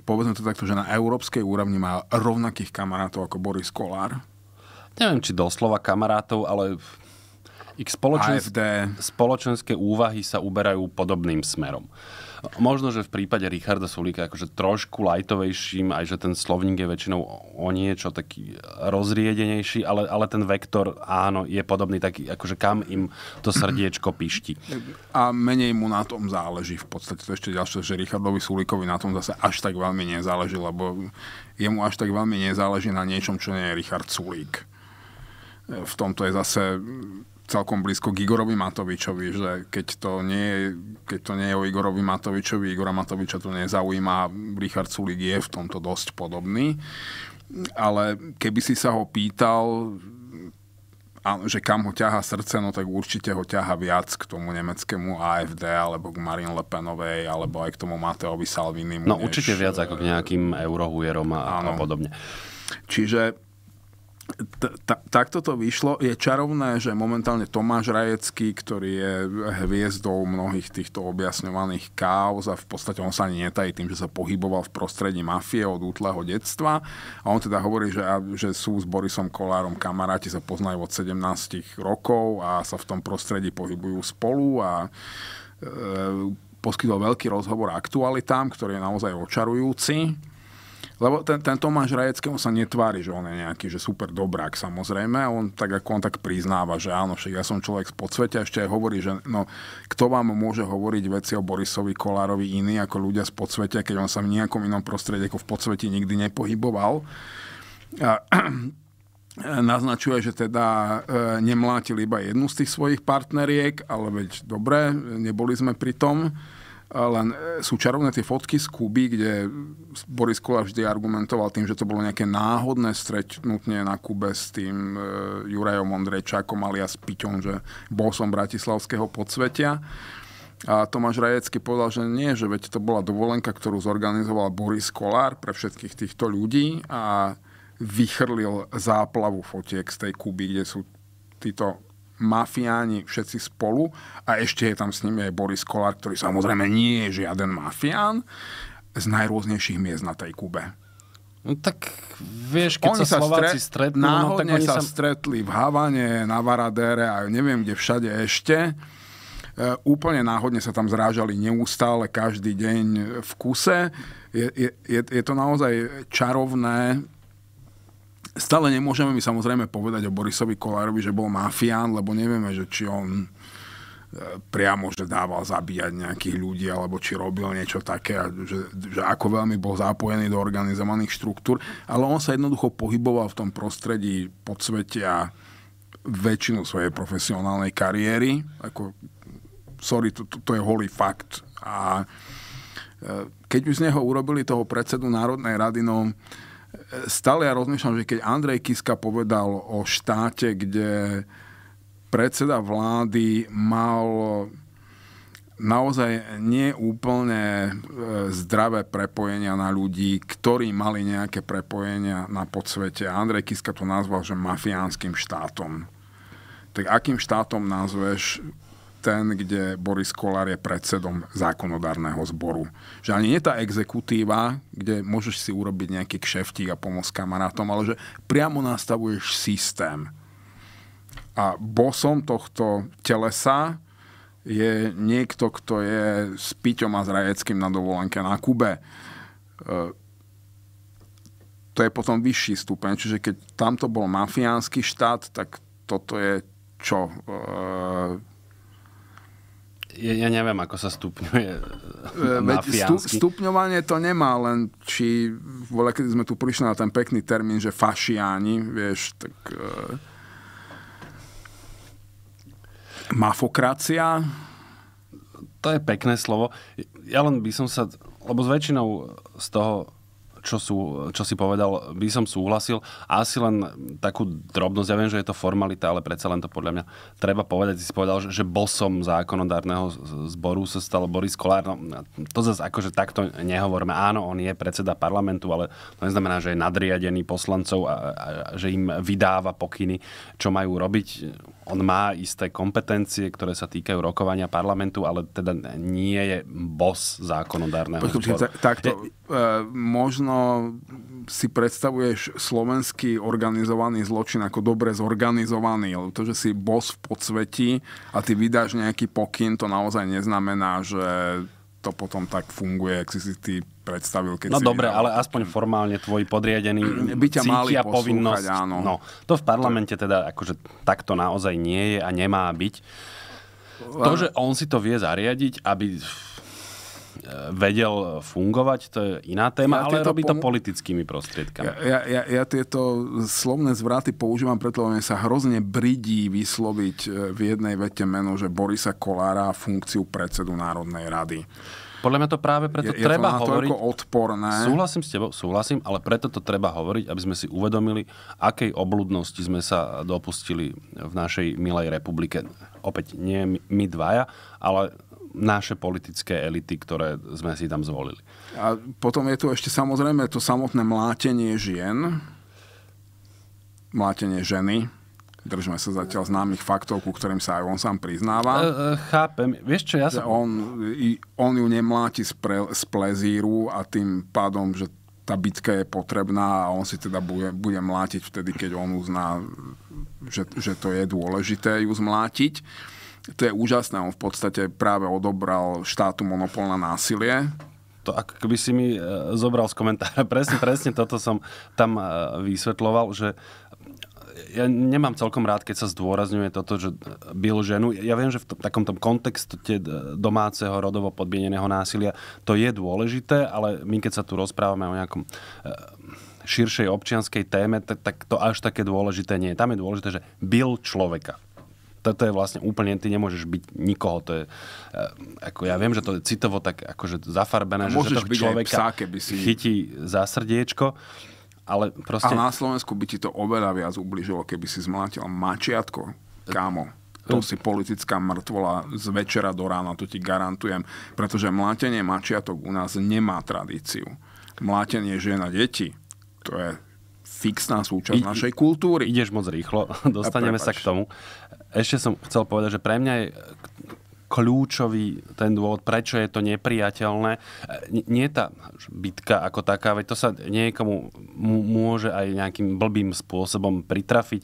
povedzme to takto, že na európskej úrovni má rovnakých kamarátov ako Boris Kolár. Neviem, či doslova kamarátov, ale ich spoločensk- spoločenské úvahy sa uberajú podobným smerom. Možno, že v prípade Richarda Sulíka akože trošku lajtovejším, aj že ten slovník je väčšinou o niečo taký rozriedenejší, ale, ale ten vektor, áno, je podobný taký, akože kam im to srdiečko pišti. A menej mu na tom záleží v podstate. To ešte ďalšie, že Richardovi Sulíkovi na tom zase až tak veľmi nezáleží, lebo jemu až tak veľmi nezáleží na niečom, čo nie je Richard Sulík. E, v tomto je zase celkom blízko k Igorovi Matovičovi, že keď to nie je, keď to nie je o Igorovi Matovičovi, Igora Matoviča to nezaujíma, Richard Sulik je v tomto dosť podobný. Ale keby si sa ho pýtal, že kam ho ťaha srdce, no tak určite ho ťaha viac k tomu nemeckému AFD, alebo k Marine Le Penovej, alebo aj k tomu Mateovi Salvinimu. No než... určite viac ako k nejakým e, eurohujerom a, a podobne. Čiže takto to vyšlo. Je čarovné, že momentálne Tomáš Rajecký, ktorý je hviezdou mnohých týchto objasňovaných káuz a v podstate on sa ani netají tým, že sa pohyboval v prostredí mafie od útleho detstva. A on teda hovorí, že, že sú s Borisom Kolárom kamaráti, sa poznajú od 17 rokov a sa v tom prostredí pohybujú spolu a e, poskytol veľký rozhovor aktualitám, ktorý je naozaj očarujúci. Lebo ten, ten Tomáš Rajecký, on sa netvári, že on je nejaký že super dobrák samozrejme, a on tak ako on tak priznáva, že áno, však ja som človek z podsvetia, ešte aj hovorí, že no, kto vám môže hovoriť veci o Borisovi Kolárovi iný ako ľudia z podsvetia, keď on sa v nejakom inom prostredí ako v podsvete nikdy nepohyboval. A, *clears throat* naznačuje, že teda e, nemlátil iba jednu z tých svojich partneriek, ale veď dobre, neboli sme pri tom len e, sú čarovné tie fotky z Kuby, kde Boris Kola vždy argumentoval tým, že to bolo nejaké náhodné stretnutie na Kube s tým e, Jurajom Ondrejčákom alias Piťom, že bol som bratislavského podsvetia. A Tomáš Rajecký povedal, že nie, že veď to bola dovolenka, ktorú zorganizoval Boris Kolár pre všetkých týchto ľudí a vychrlil záplavu fotiek z tej Kuby, kde sú títo mafiáni všetci spolu a ešte je tam s nimi aj Boris Kolár, ktorý samozrejme nie je žiaden mafián z najrôznejších miest na tej Kube. No tak vieš, keď oni sa Slováci stre... stretnú... Náhodne no, tak oni sa, sa stretli v Havane, na Varadere a neviem kde všade ešte. E, úplne náhodne sa tam zrážali neustále, každý deň v kuse. Je, je, je to naozaj čarovné, Stále nemôžeme mi samozrejme povedať o Borisovi Kolárovi, že bol mafián, lebo nevieme, že či on e, priamo, že dával zabíjať nejakých ľudí, alebo či robil niečo také, že, že ako veľmi bol zapojený do organizovaných štruktúr, ale on sa jednoducho pohyboval v tom prostredí podsvetia väčšinu svojej profesionálnej kariéry. Ako, sorry, to, to, to je holý fakt. A e, keď už z neho urobili toho predsedu Národnej rady, no, stále ja rozmýšľam, že keď Andrej Kiska povedal o štáte, kde predseda vlády mal naozaj neúplne e, zdravé prepojenia na ľudí, ktorí mali nejaké prepojenia na podsvete. Andrej Kiska to nazval, že mafiánskym štátom. Tak akým štátom nazveš ten, kde Boris Kolár je predsedom zákonodárneho zboru. Že ani nie tá exekutíva, kde môžeš si urobiť nejaký kšeftík a pomôcť kamarátom, ale že priamo nastavuješ systém. A bosom tohto telesa je niekto, kto je s Piťom a Zrajeckým na dovolenke na Kube. E, to je potom vyšší stupeň. Čiže keď tamto bol mafiánsky štát, tak toto je čo? E, ja neviem, ako sa stupňuje eh, Veď stup, stupňovanie to nemá, len či, voľa, keď sme tu prišli na ten pekný termín, že fašiáni, vieš, tak... E... mafokracia? To je pekné slovo. Ja len by som sa, lebo s väčšinou z toho čo, sú, čo si povedal, by som súhlasil. Asi len takú drobnosť, ja viem, že je to formalita, ale predsa len to podľa mňa treba povedať. Si povedal, že, že bosom zákonodárneho zboru sa stal Boris Kolár. No, to zase akože takto nehovorme. Áno, on je predseda parlamentu, ale to neznamená, že je nadriadený poslancov a, a, a že im vydáva pokyny, čo majú robiť on má isté kompetencie, ktoré sa týkajú rokovania parlamentu, ale teda nie je bos zákonodárneho Počkej, takto, e, možno si predstavuješ slovenský organizovaný zločin ako dobre zorganizovaný, lebo to, že si bos v podsvetí a ty vydáš nejaký pokyn, to naozaj neznamená, že to potom tak funguje, ak si si ty predstavil, keď No si dobre, ale aspoň formálne tvoji podriadení by ťa mali povinnosť. Áno. No, to v parlamente teda akože takto naozaj nie je a nemá byť. To, že on si to vie zariadiť, aby vedel fungovať, to je iná téma, ja ale robí pom- to politickými prostriedkami. Ja, ja, ja tieto slovné zvraty používam, preto len sa hrozne bridí vysloviť e, v jednej vete meno, že Borisa Kolára funkciu predsedu Národnej rady. Podľa mňa to práve preto je, treba je to hovoriť. odporné. Súhlasím s tebou, súhlasím, ale preto to treba hovoriť, aby sme si uvedomili, akej obludnosti sme sa dopustili v našej milej republike. Opäť nie my dvaja, ale naše politické elity, ktoré sme si tam zvolili. A potom je tu ešte samozrejme to samotné mlátenie žien, mlátenie ženy, držme sa zatiaľ známych faktov, ku ktorým sa aj on sám priznáva. E, e, chápem. Vieš čo, ja sa... On, on ju nemláti z, pre, z plezíru a tým pádom, že tá bitka je potrebná a on si teda bude, bude mlátiť vtedy, keď on uzná, že, že to je dôležité ju zmlátiť to je úžasné, on v podstate práve odobral štátu monopol na násilie, to ako keby si mi e, zobral z komentára. *laughs* Presne, presne toto som tam e, vysvetloval, že ja nemám celkom rád, keď sa zdôrazňuje toto, že bil ženu. Ja viem, že v takomto kontexte e, domáceho rodovo podmieneného násilia to je dôležité, ale my keď sa tu rozprávame o nejakom širšej občianskej téme, tak, tak to až také dôležité nie je. Tam je dôležité, že byl človeka toto je vlastne úplne, ty nemôžeš byť nikoho, to je, eh, ako ja viem, že to je citovo tak akože zafarbené, môžeš že toho byť človeka psa, keby si... chytí za srdiečko, ale proste... A na Slovensku by ti to oveľa viac ubližilo, keby si zmlátil mačiatko, kámo. To si politická mŕtvola z večera do rána, to ti garantujem. Pretože mlátenie mačiatok u nás nemá tradíciu. Mlátenie žien a deti. to je fixná súčasť I, našej kultúry. Ideš moc rýchlo, *laughs* dostaneme sa k tomu ešte som chcel povedať, že pre mňa je kľúčový ten dôvod, prečo je to nepriateľné. Nie je tá bitka ako taká, veď to sa niekomu môže aj nejakým blbým spôsobom pritrafiť.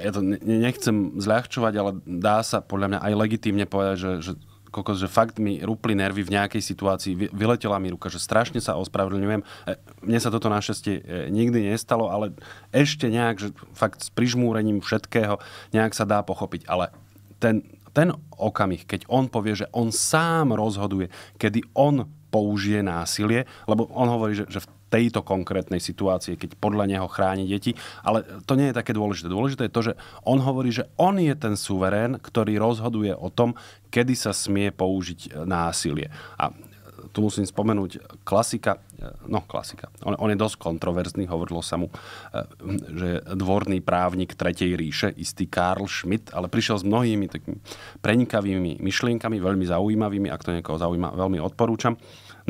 Ja to nechcem zľahčovať, ale dá sa podľa mňa aj legitímne povedať, že, že kokos, že fakt mi rúpli nervy v nejakej situácii, vyletela mi ruka, že strašne sa ospravedlňujem. E, mne sa toto našťastie e, nikdy nestalo, ale ešte nejak, že fakt s prižmúrením všetkého nejak sa dá pochopiť. Ale ten, ten okamih, keď on povie, že on sám rozhoduje, kedy on použije násilie, lebo on hovorí, že, že v tejto konkrétnej situácie, keď podľa neho chráni deti. Ale to nie je také dôležité. Dôležité je to, že on hovorí, že on je ten suverén, ktorý rozhoduje o tom, kedy sa smie použiť násilie. A tu musím spomenúť klasika, no klasika, on, on je dosť kontroverzný, hovorilo sa mu, e, že dvorný právnik Tretej ríše, istý Karl Schmidt, ale prišiel s mnohými takými prenikavými myšlienkami, veľmi zaujímavými, ak to niekoho zaujíma, veľmi odporúčam.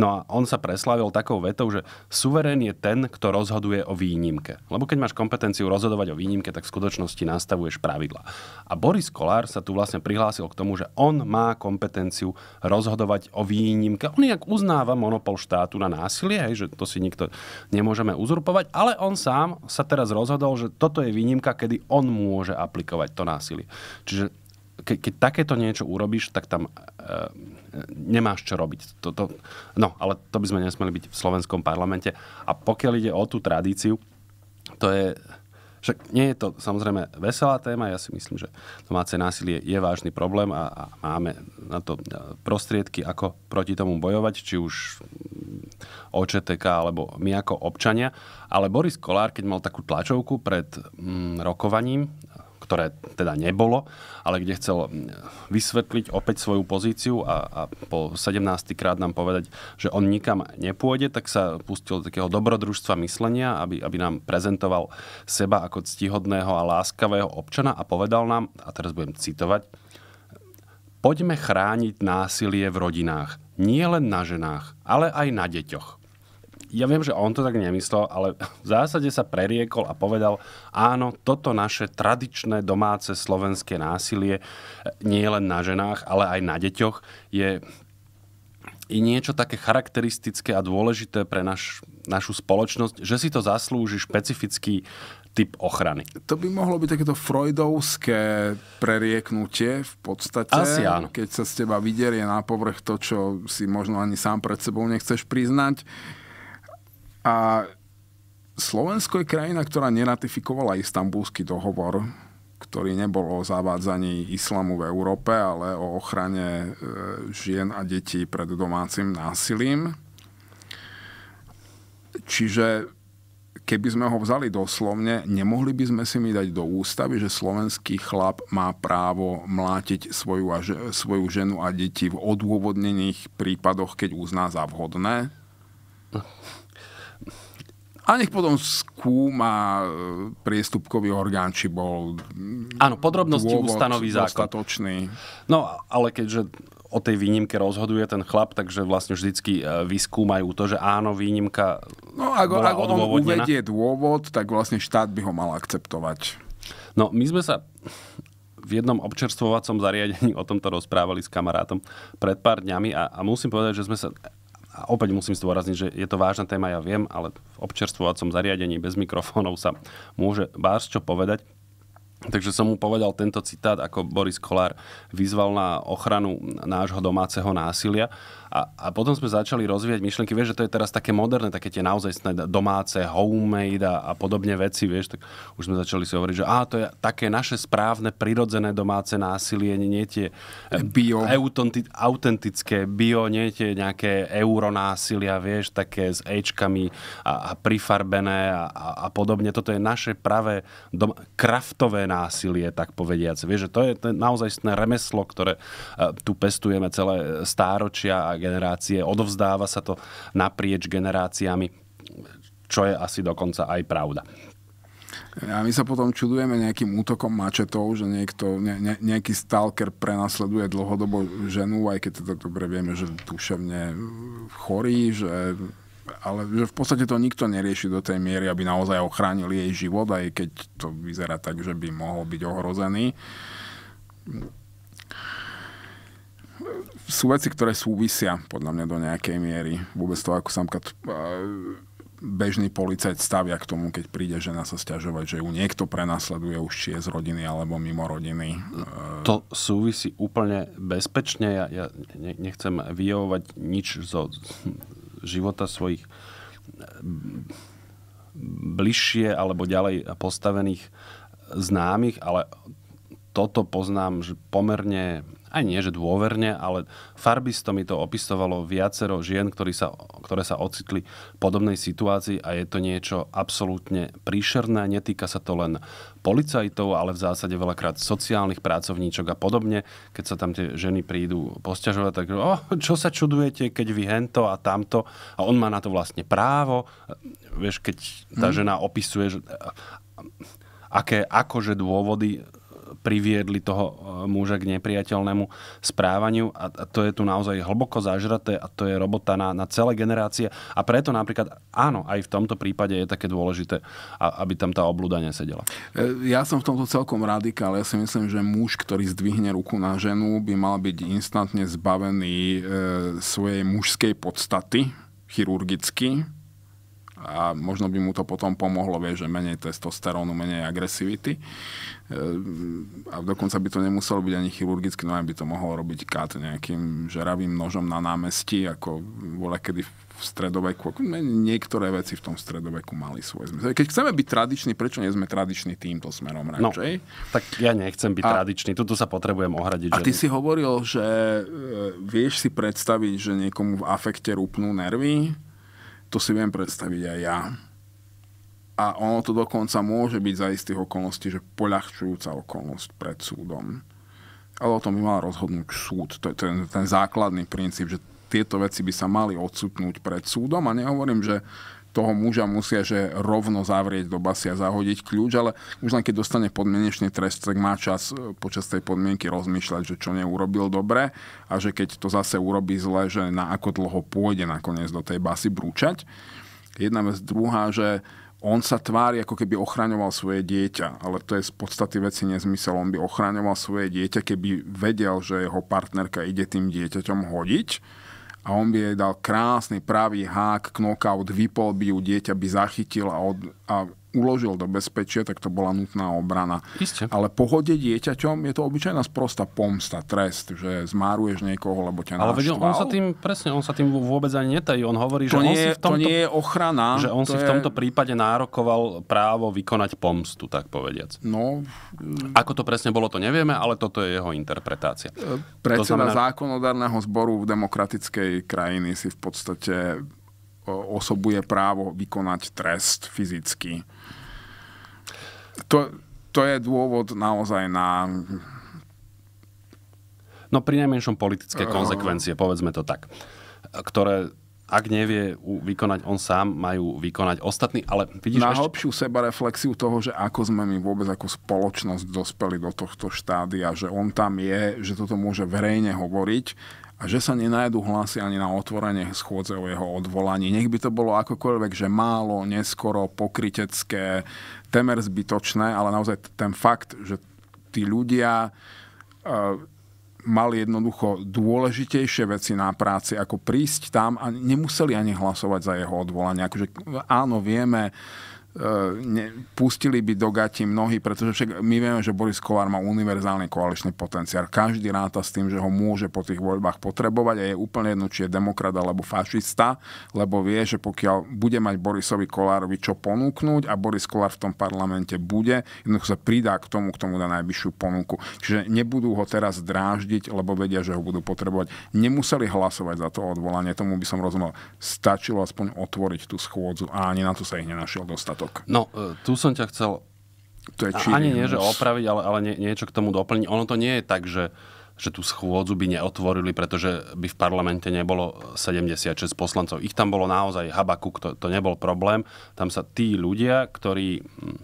No a on sa preslavil takou vetou, že suverén je ten, kto rozhoduje o výnimke. Lebo keď máš kompetenciu rozhodovať o výnimke, tak v skutočnosti nastavuješ pravidla. A Boris Kolár sa tu vlastne prihlásil k tomu, že on má kompetenciu rozhodovať o výnimke. On nejak uznáva monopol štátu na násilie, hej, že to si nikto nemôžeme uzurpovať, ale on sám sa teraz rozhodol, že toto je výnimka, kedy on môže aplikovať to násilie. Čiže ke, keď takéto niečo urobíš, tak tam e, e nemáš čo robiť. Toto, no, ale to by sme nesmeli byť v slovenskom parlamente. A pokiaľ ide o tú tradíciu, to je... Však nie je to samozrejme veselá téma, ja si myslím, že domáce násilie je vážny problém a, a máme na to e, prostriedky, ako proti tomu bojovať, či už OČTK alebo my ako občania. Ale Boris Kolár, keď mal takú tlačovku pred mm, rokovaním ktoré teda nebolo, ale kde chcel vysvetliť opäť svoju pozíciu a, a po 17. krát nám povedať, že on nikam nepôjde, tak sa pustil do takého dobrodružstva myslenia, aby, aby nám prezentoval seba ako ctihodného a láskavého občana a povedal nám, a teraz budem citovať, poďme chrániť násilie v rodinách, nie len na ženách, ale aj na deťoch ja viem, že on to tak nemyslel, ale v zásade sa preriekol a povedal, áno, toto naše tradičné domáce slovenské násilie e, nie len na ženách, ale aj na deťoch je i niečo také charakteristické a dôležité pre naš, našu spoločnosť, že si to zaslúži špecifický typ ochrany. To by mohlo byť takéto freudovské prerieknutie v podstate. Asi áno. Keď sa z teba vyderie na povrch to, čo si možno ani sám pred sebou nechceš priznať. A Slovensko je krajina, ktorá neratifikovala istambulský dohovor, ktorý nebol o zavádzaní islamu v Európe, ale o ochrane e, žien a detí pred domácim násilím. Čiže keby sme ho vzali doslovne, nemohli by sme si mi dať do ústavy, že slovenský chlap má právo mlátiť svoju, svoju ženu a deti v odôvodnených prípadoch, keď uzná za vhodné? *laughs* A nech potom skúma e, priestupkový orgán, či bol... Mm, áno, podrobnosti ustanoví zákon. No, ale keďže o tej výnimke rozhoduje ten chlap, takže vlastne vždycky e, vyskúmajú to, že áno, výnimka No, ak, bola ak on uvedie dôvod, tak vlastne štát by ho mal akceptovať. No, my sme sa v jednom občerstvovacom zariadení o tomto rozprávali s kamarátom pred pár dňami a, a musím povedať, že sme sa a opäť musím zdôrazniť, že je to vážna téma, ja viem, ale v občerstvovacom zariadení bez mikrofónov sa môže vás čo povedať. Takže som mu povedal tento citát, ako Boris Kolár vyzval na ochranu nášho domáceho násilia a, a potom sme začali rozvíjať myšlienky, vieš, že to je teraz také moderné, také tie naozaj domáce, homemade a, a podobne veci, vieš, tak už sme začali si hovoriť, že á, to je také naše správne, prirodzené domáce násilie, nie tie eh, bio. Eutonti, autentické bio, nie tie nejaké euronásilia, vieš, také s Ečkami a, a prifarbené a, a, a podobne. Toto je naše pravé dom- kraftové násilie, tak povediac. Vieš, že to je, ten naozaj remeslo, ktoré uh, tu pestujeme celé eh, stáročia a generácie, odovzdáva sa to naprieč generáciami, čo je asi dokonca aj pravda. A my sa potom čudujeme nejakým útokom mačetov, že niekto, ne, ne, nejaký stalker prenasleduje dlhodobo ženu, aj keď to teda dobre vieme, že duševne chorý, že, ale že v podstate to nikto nerieši do tej miery, aby naozaj ochránil jej život, aj keď to vyzerá tak, že by mohol byť ohrozený sú veci, ktoré súvisia podľa mňa do nejakej miery. Vôbec to, ako samka e, bežný policajt stavia k tomu, keď príde žena sa stiažovať, že ju niekto prenasleduje už či je z rodiny alebo mimo rodiny. E, to súvisí úplne bezpečne. Ja, ja nechcem vyjavovať nič zo života svojich e, bližšie alebo ďalej postavených známych, ale toto poznám že pomerne, aj nie že dôverne, ale farbisto mi to opisovalo viacero žien, ktorí sa, ktoré sa ocitli v podobnej situácii a je to niečo absolútne príšerné. Netýka sa to len policajtov, ale v zásade veľakrát sociálnych pracovníčok a podobne. Keď sa tam tie ženy prídu posťažovať, tak oh, čo sa čudujete, keď vy hento a tamto. A on má na to vlastne právo. Vieš, keď tá mhm. žena opisuje, že aké akože dôvody priviedli toho e, muža k nepriateľnému správaniu a, to je tu naozaj hlboko zažraté a to je robota na, na celé generácie a preto napríklad áno, aj v tomto prípade je také dôležité, aby tam tá oblúda nesedela. E, ja som v tomto celkom radikál. Ja si myslím, že muž, ktorý zdvihne ruku na ženu, by mal byť instantne zbavený e, svojej mužskej podstaty chirurgicky a možno by mu to potom pomohlo, vie, že menej testosterónu, menej agresivity. Ehm, a dokonca by to nemuselo byť ani chirurgicky, no by to mohol robiť kat nejakým žeravým nožom na námestí, ako bola kedy v stredoveku. Niektoré veci v tom stredoveku mali svoje. zmysel. Keď chceme byť tradiční, prečo nie sme tradiční týmto smerom no, radšej? No, tak ja nechcem byť a, tradičný, toto sa potrebujem ohradiť. A ty si hovoril, že e, vieš si predstaviť, že niekomu v afekte rúpnú nervy, to si viem predstaviť aj ja. A ono to dokonca môže byť za istých okolností, že poľahčujúca okolnosť pred súdom. Ale o tom by mal rozhodnúť súd. To je ten, ten základný princíp, že tieto veci by sa mali odsutnúť pred súdom a nehovorím, že toho muža musia že rovno zavrieť do basy a zahodiť kľúč, ale už len keď dostane podmienečný trest, tak má čas e, počas tej podmienky rozmýšľať, že čo neurobil dobre a že keď to zase urobí zle, že na ako dlho pôjde nakoniec do tej basy brúčať. Jedna vec, druhá, že on sa tvári, ako keby ochraňoval svoje dieťa, ale to je z podstaty veci nezmysel. On by ochraňoval svoje dieťa, keby vedel, že jeho partnerka ide tým dieťaťom hodiť a on by jej dal krásny pravý hák, knockout, vypol by ju, dieťa by zachytil a, od, a uložil do bezpečia, tak to bola nutná obrana. Isté. Ale pohode dieťaťom je to obyčajná sprosta pomsta, trest, že zmáruješ niekoho, lebo ťa Ale naštval. on sa tým, presne, on sa tým vôbec ani netají. On hovorí, to že nie, on si v tomto, to nie je ochrana. Že on si je... v tomto prípade nárokoval právo vykonať pomstu, tak povediac. No, Ako to presne bolo, to nevieme, ale toto je jeho interpretácia. E, predseda znamená... zákonodárneho zboru v demokratickej krajiny si v podstate e, osobuje právo vykonať trest fyzicky to, to je dôvod naozaj na... No pri najmenšom politické konsekvencie, povedzme to tak, ktoré ak nevie vykonať on sám, majú vykonať ostatní, ale vidíš... Na ešte... hlbšiu sebareflexiu toho, že ako sme my vôbec ako spoločnosť dospeli do tohto štádia, že on tam je, že toto môže verejne hovoriť a že sa nenajdu hlasy ani na otvorenie schôdze o jeho odvolaní. Nech by to bolo akokoľvek, že málo, neskoro, pokrytecké, temer zbytočné, ale naozaj ten fakt, že tí ľudia e, mali jednoducho dôležitejšie veci na práci, ako prísť tam a nemuseli ani hlasovať za jeho odvolanie. Akože, áno, vieme, E, ne, pustili by do gati mnohí, pretože však my vieme, že Boris Kolár má univerzálny koaličný potenciál. Každý ráta s tým, že ho môže po tých voľbách potrebovať a je úplne jedno, či je demokrat alebo fašista, lebo vie, že pokiaľ bude mať Borisovi Kolárovi čo ponúknuť a Boris Kolár v tom parlamente bude, jednoducho sa pridá k tomu, k tomu dá najvyššiu ponuku. Čiže nebudú ho teraz dráždiť, lebo vedia, že ho budú potrebovať. Nemuseli hlasovať za to odvolanie, tomu by som rozumel. Stačilo aspoň otvoriť tú schôdzu a ani na to sa ich nenašiel dostať začiatok. No, e, tu som ťa chcel... To je Ani nie, že opraviť, ale, ale nie, niečo k tomu doplniť. Ono to nie je tak, že že tú schôdzu by neotvorili, pretože by v parlamente nebolo 76 poslancov. Ich tam bolo naozaj habaku, to, to nebol problém. Tam sa tí ľudia, ktorí hm,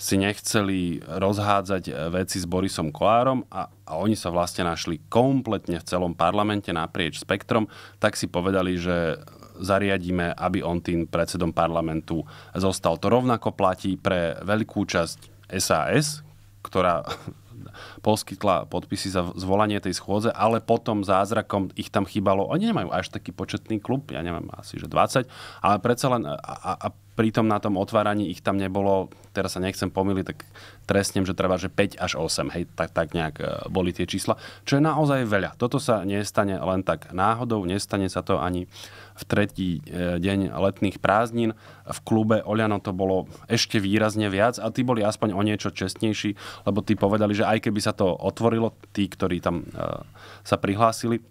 si nechceli rozhádzať e, veci s Borisom Koárom a, a oni sa vlastne našli kompletne v celom parlamente naprieč spektrom, tak si povedali, že zariadíme, aby on tým predsedom parlamentu zostal. To rovnako platí pre veľkú časť SAS, ktorá *laughs* poskytla podpisy za zvolanie tej schôdze, ale potom zázrakom ich tam chýbalo. Oni nemajú až taký početný klub, ja neviem, asi že 20, ale predsa len a, a, a pritom na tom otváraní ich tam nebolo, teraz sa nechcem pomýliť, tak trestnem, že treba, že 5 až 8, hej, tak, tak nejak e, boli tie čísla, čo je naozaj veľa. Toto sa nestane len tak náhodou, nestane sa to ani v tretí e, deň letných prázdnin. V klube Oľano to bolo ešte výrazne viac a tí boli aspoň o niečo čestnejší, lebo tí povedali, že aj keby sa to otvorilo, tí, ktorí tam e, sa prihlásili,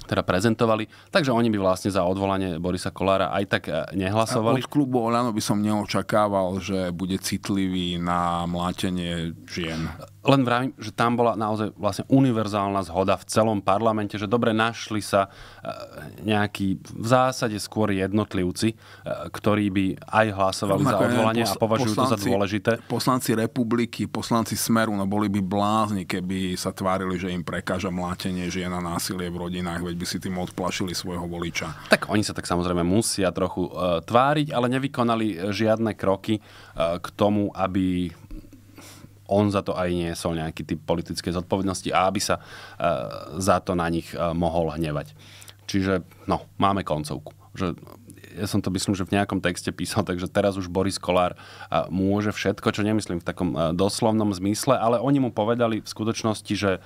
teda prezentovali, takže oni by vlastne za odvolanie Borisa Kolára aj tak e, nehlasovali. A od klubu Oliano by som neočakával, že bude citlivý na mlátenie žien len vravím, že tam bola naozaj vlastne univerzálna zhoda v celom parlamente, že dobre našli sa e, nejakí v zásade skôr jednotlivci, e, ktorí by aj hlasovali Rovnako za odvolanie a považujú poslanci, to za dôležité. Poslanci republiky, poslanci Smeru, no boli by blázni, keby sa tvárili, že im prekáža mlátenie žien a násilie v rodinách, veď by si tým odplašili svojho voliča. Tak oni sa tak samozrejme musia trochu e, tváriť, ale nevykonali žiadne kroky k tomu, aby on za to aj niesol nejaký typ politickej zodpovednosti a aby sa e, za to na nich e, mohol hnevať. Čiže, no, máme koncovku. Že ja som to myslím, že v nejakom texte písal, takže teraz už Boris Kolár eh, môže všetko, čo nemyslím v takom doslovnom zmysle, ale oni mu povedali v skutočnosti, že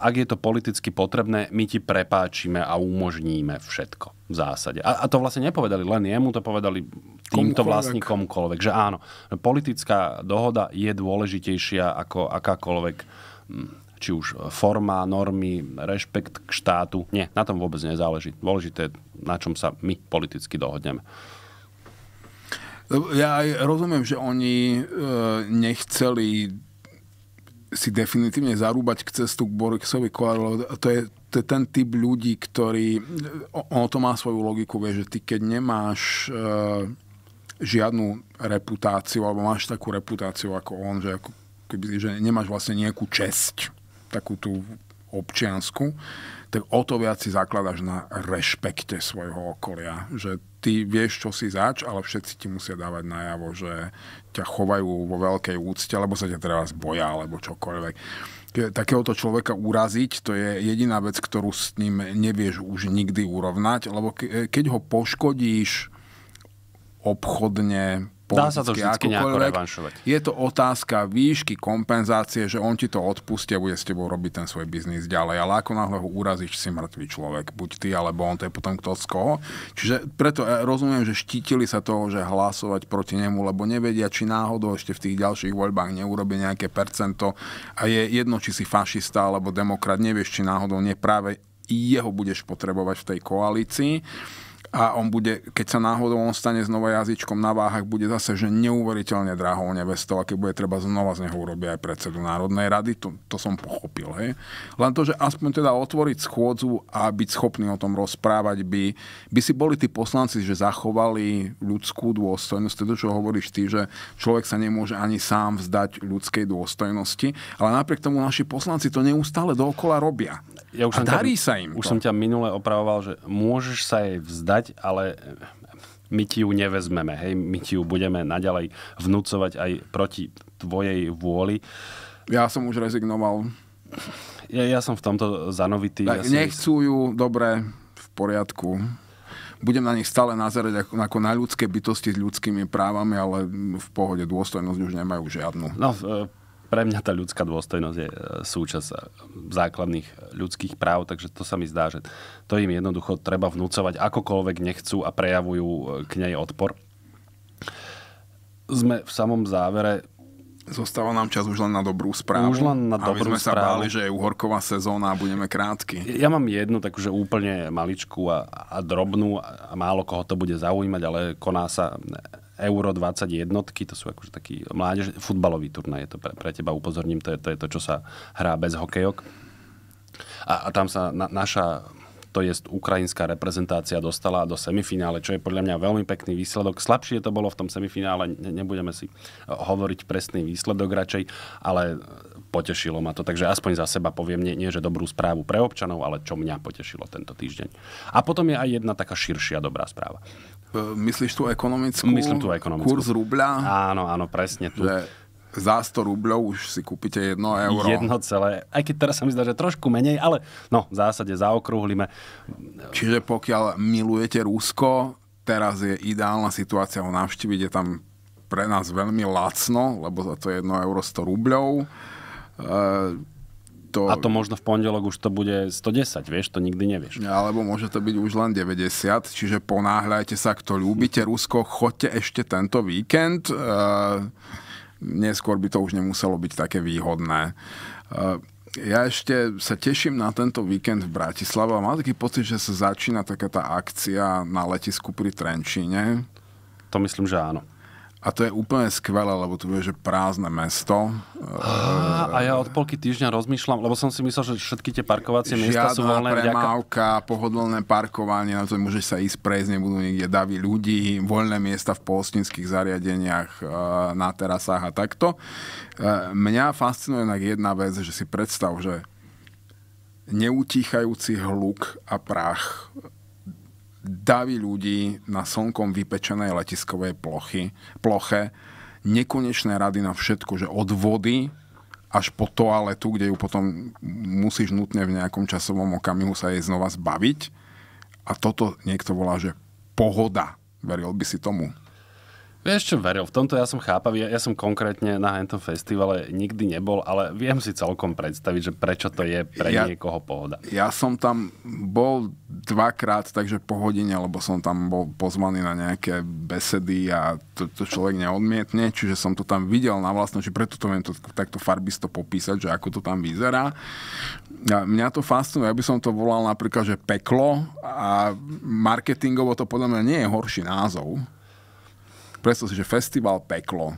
ak je to politicky potrebné, my ti prepáčime a umožníme všetko v zásade. A, a to vlastne nepovedali len jemu, to povedali týmto vlastne komukoľvek. Že áno, politická dohoda je dôležitejšia ako akákoľvek hm, či už forma, normy, rešpekt k štátu. Nie, na tom vôbec nezáleží. Dôležité, na čom sa my politicky dohodneme. Ja aj rozumiem, že oni e, nechceli si definitívne zarúbať k cestu k Borisovi Kolárovi. To je, to je ten typ ľudí, ktorý... Ono to má svoju logiku, vieš, že ty keď nemáš e, žiadnu reputáciu, alebo máš takú reputáciu ako on, že, ako, keby, že nemáš vlastne nejakú česť, takú tú občiansku, tak o to viac si zakladaš na rešpekte svojho okolia. Že ty vieš, čo si zač, ale všetci ti musia dávať najavo, že ťa chovajú vo veľkej úcte, alebo sa ťa teraz teda boja, alebo čokoľvek. Takéhoto človeka uraziť, to je jediná vec, ktorú s ním nevieš už nikdy urovnať, lebo keď ho poškodíš obchodne, Dá sa to vždy nejako revanšovať. Je to otázka výšky kompenzácie, že on ti to odpustia a bude s tebou robiť ten svoj biznis ďalej. Ale ako náhle ho urazíš, si mŕtvý človek. Buď ty, alebo on, to je potom kto z koho. Čiže preto ja e, rozumiem, že štítili sa toho, že hlasovať proti nemu, lebo nevedia, či náhodou ešte v tých ďalších voľbách neurobi nejaké percento. A je jedno, či si fašista alebo demokrat, nevieš, či náhodou nie práve jeho budeš potrebovať v tej koalícii a on bude, keď sa náhodou on stane znova jazyčkom na váhach, bude zase, že neuveriteľne drahou nevestou, a keď bude treba znova z neho urobiť aj predsedu Národnej rady, to, to som pochopil. Hej. Len to, že aspoň teda otvoriť schôdzu a byť schopný o tom rozprávať, by, by si boli tí poslanci, že zachovali ľudskú dôstojnosť, to, čo hovoríš ty, že človek sa nemôže ani sám vzdať ľudskej dôstojnosti, ale napriek tomu naši poslanci to neustále dokola robia ja už a som darí ťa, sa im Už to. som ťa minule opravoval, že môžeš sa jej vzdať, ale my ti ju nevezmeme, hej, my ti ju budeme naďalej vnúcovať aj proti tvojej vôli. Ja som už rezignoval. Ja, ja som v tomto zanovitý. ja nechcú ju, dobre, v poriadku. Budem na nich stále nazerať ako, ako na ľudské bytosti s ľudskými právami, ale v pohode dôstojnosť už nemajú žiadnu. No, pre mňa tá ľudská dôstojnosť je e, súčasť e, základných e, ľudských práv, takže to sa mi zdá, že to im jednoducho treba vnúcovať akokoľvek nechcú a prejavujú k nej odpor. Sme v samom závere Zostáva nám čas už len na dobrú správu. Už len na dobrú Aby sme správu. sa báli, že je uhorková sezóna a budeme krátky. Ja mám jednu takúže úplne maličku a, a drobnú a málo koho to bude zaujímať, ale koná sa Euro 21, to sú akože taký mládež, futbalový turnaj, je to pre, pre teba upozorním, to je, to je to, čo sa hrá bez hokejok. A, a tam sa na, naša to je ukrajinská reprezentácia dostala do semifinále, čo je podľa mňa veľmi pekný výsledok. Slabšie to bolo v tom semifinále, ne, nebudeme si eh, hovoriť presný výsledok radšej, ale potešilo ma to. Takže aspoň za seba poviem, nie, nie že dobrú správu pre občanov, ale čo mňa potešilo tento týždeň. A potom je aj jedna taká širšia dobrá správa. E, myslíš tú ekonomickú? Myslím tú ekonomickú. Kurz rubľa? Áno, áno, presne tu. Že za 100 rubľov už si kúpite 1 euro. Jedno celé. Aj keď teraz sa mi zdá, že trošku menej, ale no, v zásade zaokrúhlime. Čiže pokiaľ milujete Rusko, teraz je ideálna situácia ho navštíviť. Je tam pre nás veľmi lacno, lebo za to 1 euro 100 rubľov. E, to... A to možno v pondelok už to bude 110, vieš, to nikdy nevieš. Alebo môže to byť už len 90, čiže ponáhľajte sa, kto ľúbite Rusko, chodte ešte tento víkend. E, neskôr by to už nemuselo byť také výhodné. E, ja ešte sa teším na tento víkend v Bratislave a mám taký pocit, že sa začína taká tá akcia na letisku pri Trenčíne. To myslím, že áno. A to je úplne skvelé, lebo tu je že prázdne mesto. a ja od polky týždňa rozmýšľam, lebo som si myslel, že všetky tie parkovacie miesta sú voľné. Žiadna premávka, vďaka... pohodlné parkovanie, na to môžeš sa ísť prejsť, nebudú niekde davy ľudí, voľné miesta v polstinských zariadeniach, na terasách a takto. Mňa fascinuje jednak jedna vec, že si predstav, že neutíchajúci hluk a prach davy ľudí na slnkom vypečenej letiskovej plochy, ploche, nekonečné rady na všetko, že od vody až po toaletu, kde ju potom musíš nutne v nejakom časovom okamihu sa jej znova zbaviť. A toto niekto volá, že pohoda. Veril by si tomu. Vieš čo, veril, v tomto ja som chápavý, ja, ja som konkrétne na hentom festivale nikdy nebol, ale viem si celkom predstaviť, že prečo to je pre ja, niekoho pohoda. Ja som tam bol dvakrát, takže po hodine, lebo som tam bol pozvaný na nejaké besedy a to, to človek neodmietne, čiže som to tam videl na vlastno, či preto to viem to, takto farbisto popísať, že ako to tam vyzerá. A mňa to fascinuje, ja by som to volal napríklad, že peklo a marketingovo to podľa mňa nie je horší názov, predstav si, že festival peklo.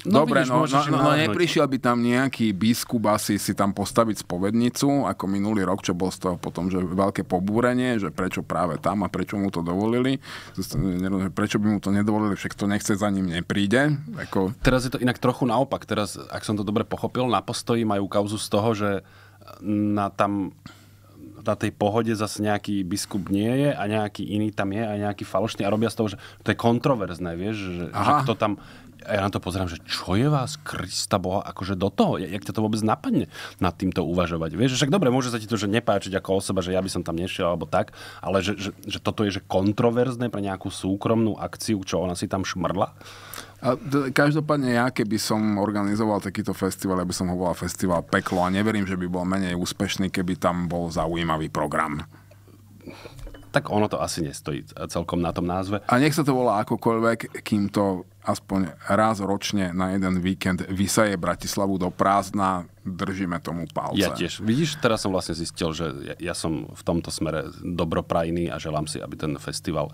No, Dobre, vidíš, no, môžeš, no, no, no neprišiel by tam nejaký biskup asi si tam postaviť spovednicu, ako minulý rok, čo bol z toho potom, že veľké pobúrenie, že prečo práve tam a prečo mu to dovolili, prečo by mu to nedovolili, však to nechce za ním nepríde. Ako... Teraz je to inak trochu naopak, teraz, ak som to dobre pochopil, na postoji majú kauzu z toho, že na tam na tej pohode zase nejaký biskup nie je a nejaký iný tam je a nejaký falošný a robia z toho, že to je kontroverzné, vieš, že, že kto tam... A ja na to pozerám, že čo je vás, Krista Boha, akože do toho, jak ťa to vôbec napadne nad týmto uvažovať, vieš, však dobre, môže sa ti to že nepáčiť ako osoba, že ja by som tam nešiel alebo tak, ale že, že, že toto je že kontroverzné pre nejakú súkromnú akciu, čo ona si tam šmrla. A každopádne ja, keby som organizoval takýto festival, ja by som ho volal festival peklo a neverím, že by bol menej úspešný, keby tam bol zaujímavý program. Tak ono to asi nestojí celkom na tom názve. A nech sa to volá akokoľvek, kým to aspoň raz ročne na jeden víkend vysaje Bratislavu do prázdna, držíme tomu palce. Ja tiež. Vidíš, teraz som vlastne zistil, že ja, ja som v tomto smere dobroprajný a želám si, aby ten festival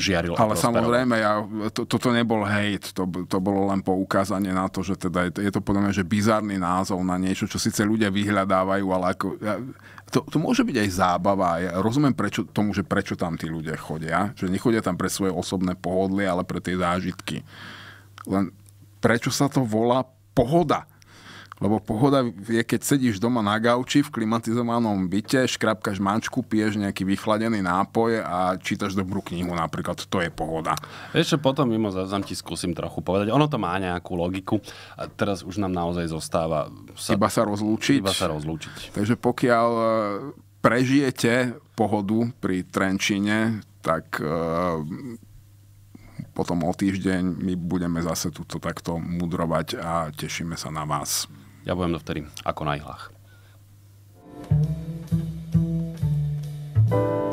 žiaril. Ale samozrejme, ja, to, toto nebol hejt, to, to bolo len poukázanie na to, že teda je, to, je to podľa mňa, že bizarný názov na niečo, čo síce ľudia vyhľadávajú, ale ako... Ja, to, to môže byť aj zábava. Ja rozumiem prečo, tomu, že prečo tam tí ľudia chodia. Že nechodia tam pre svoje osobné pohodlie, ale pre tie zážitky. Len prečo sa to volá pohoda? Lebo pohoda je, keď sedíš doma na gauči v klimatizovanom byte, škrapkaš mančku, piješ nejaký vychladený nápoj a čítaš dobrú knihu napríklad. To je pohoda. Vieš čo, potom mimo záznam ti skúsim trochu povedať. Ono to má nejakú logiku a teraz už nám naozaj zostáva... Sa, iba sa rozlúčiť. Iba sa rozlúčiť. Takže pokiaľ e, prežijete pohodu pri Trenčine, tak e, potom o týždeň my budeme zase túto takto mudrovať a tešíme sa na vás. Ja budem dovtedy ako na ihlách. thank you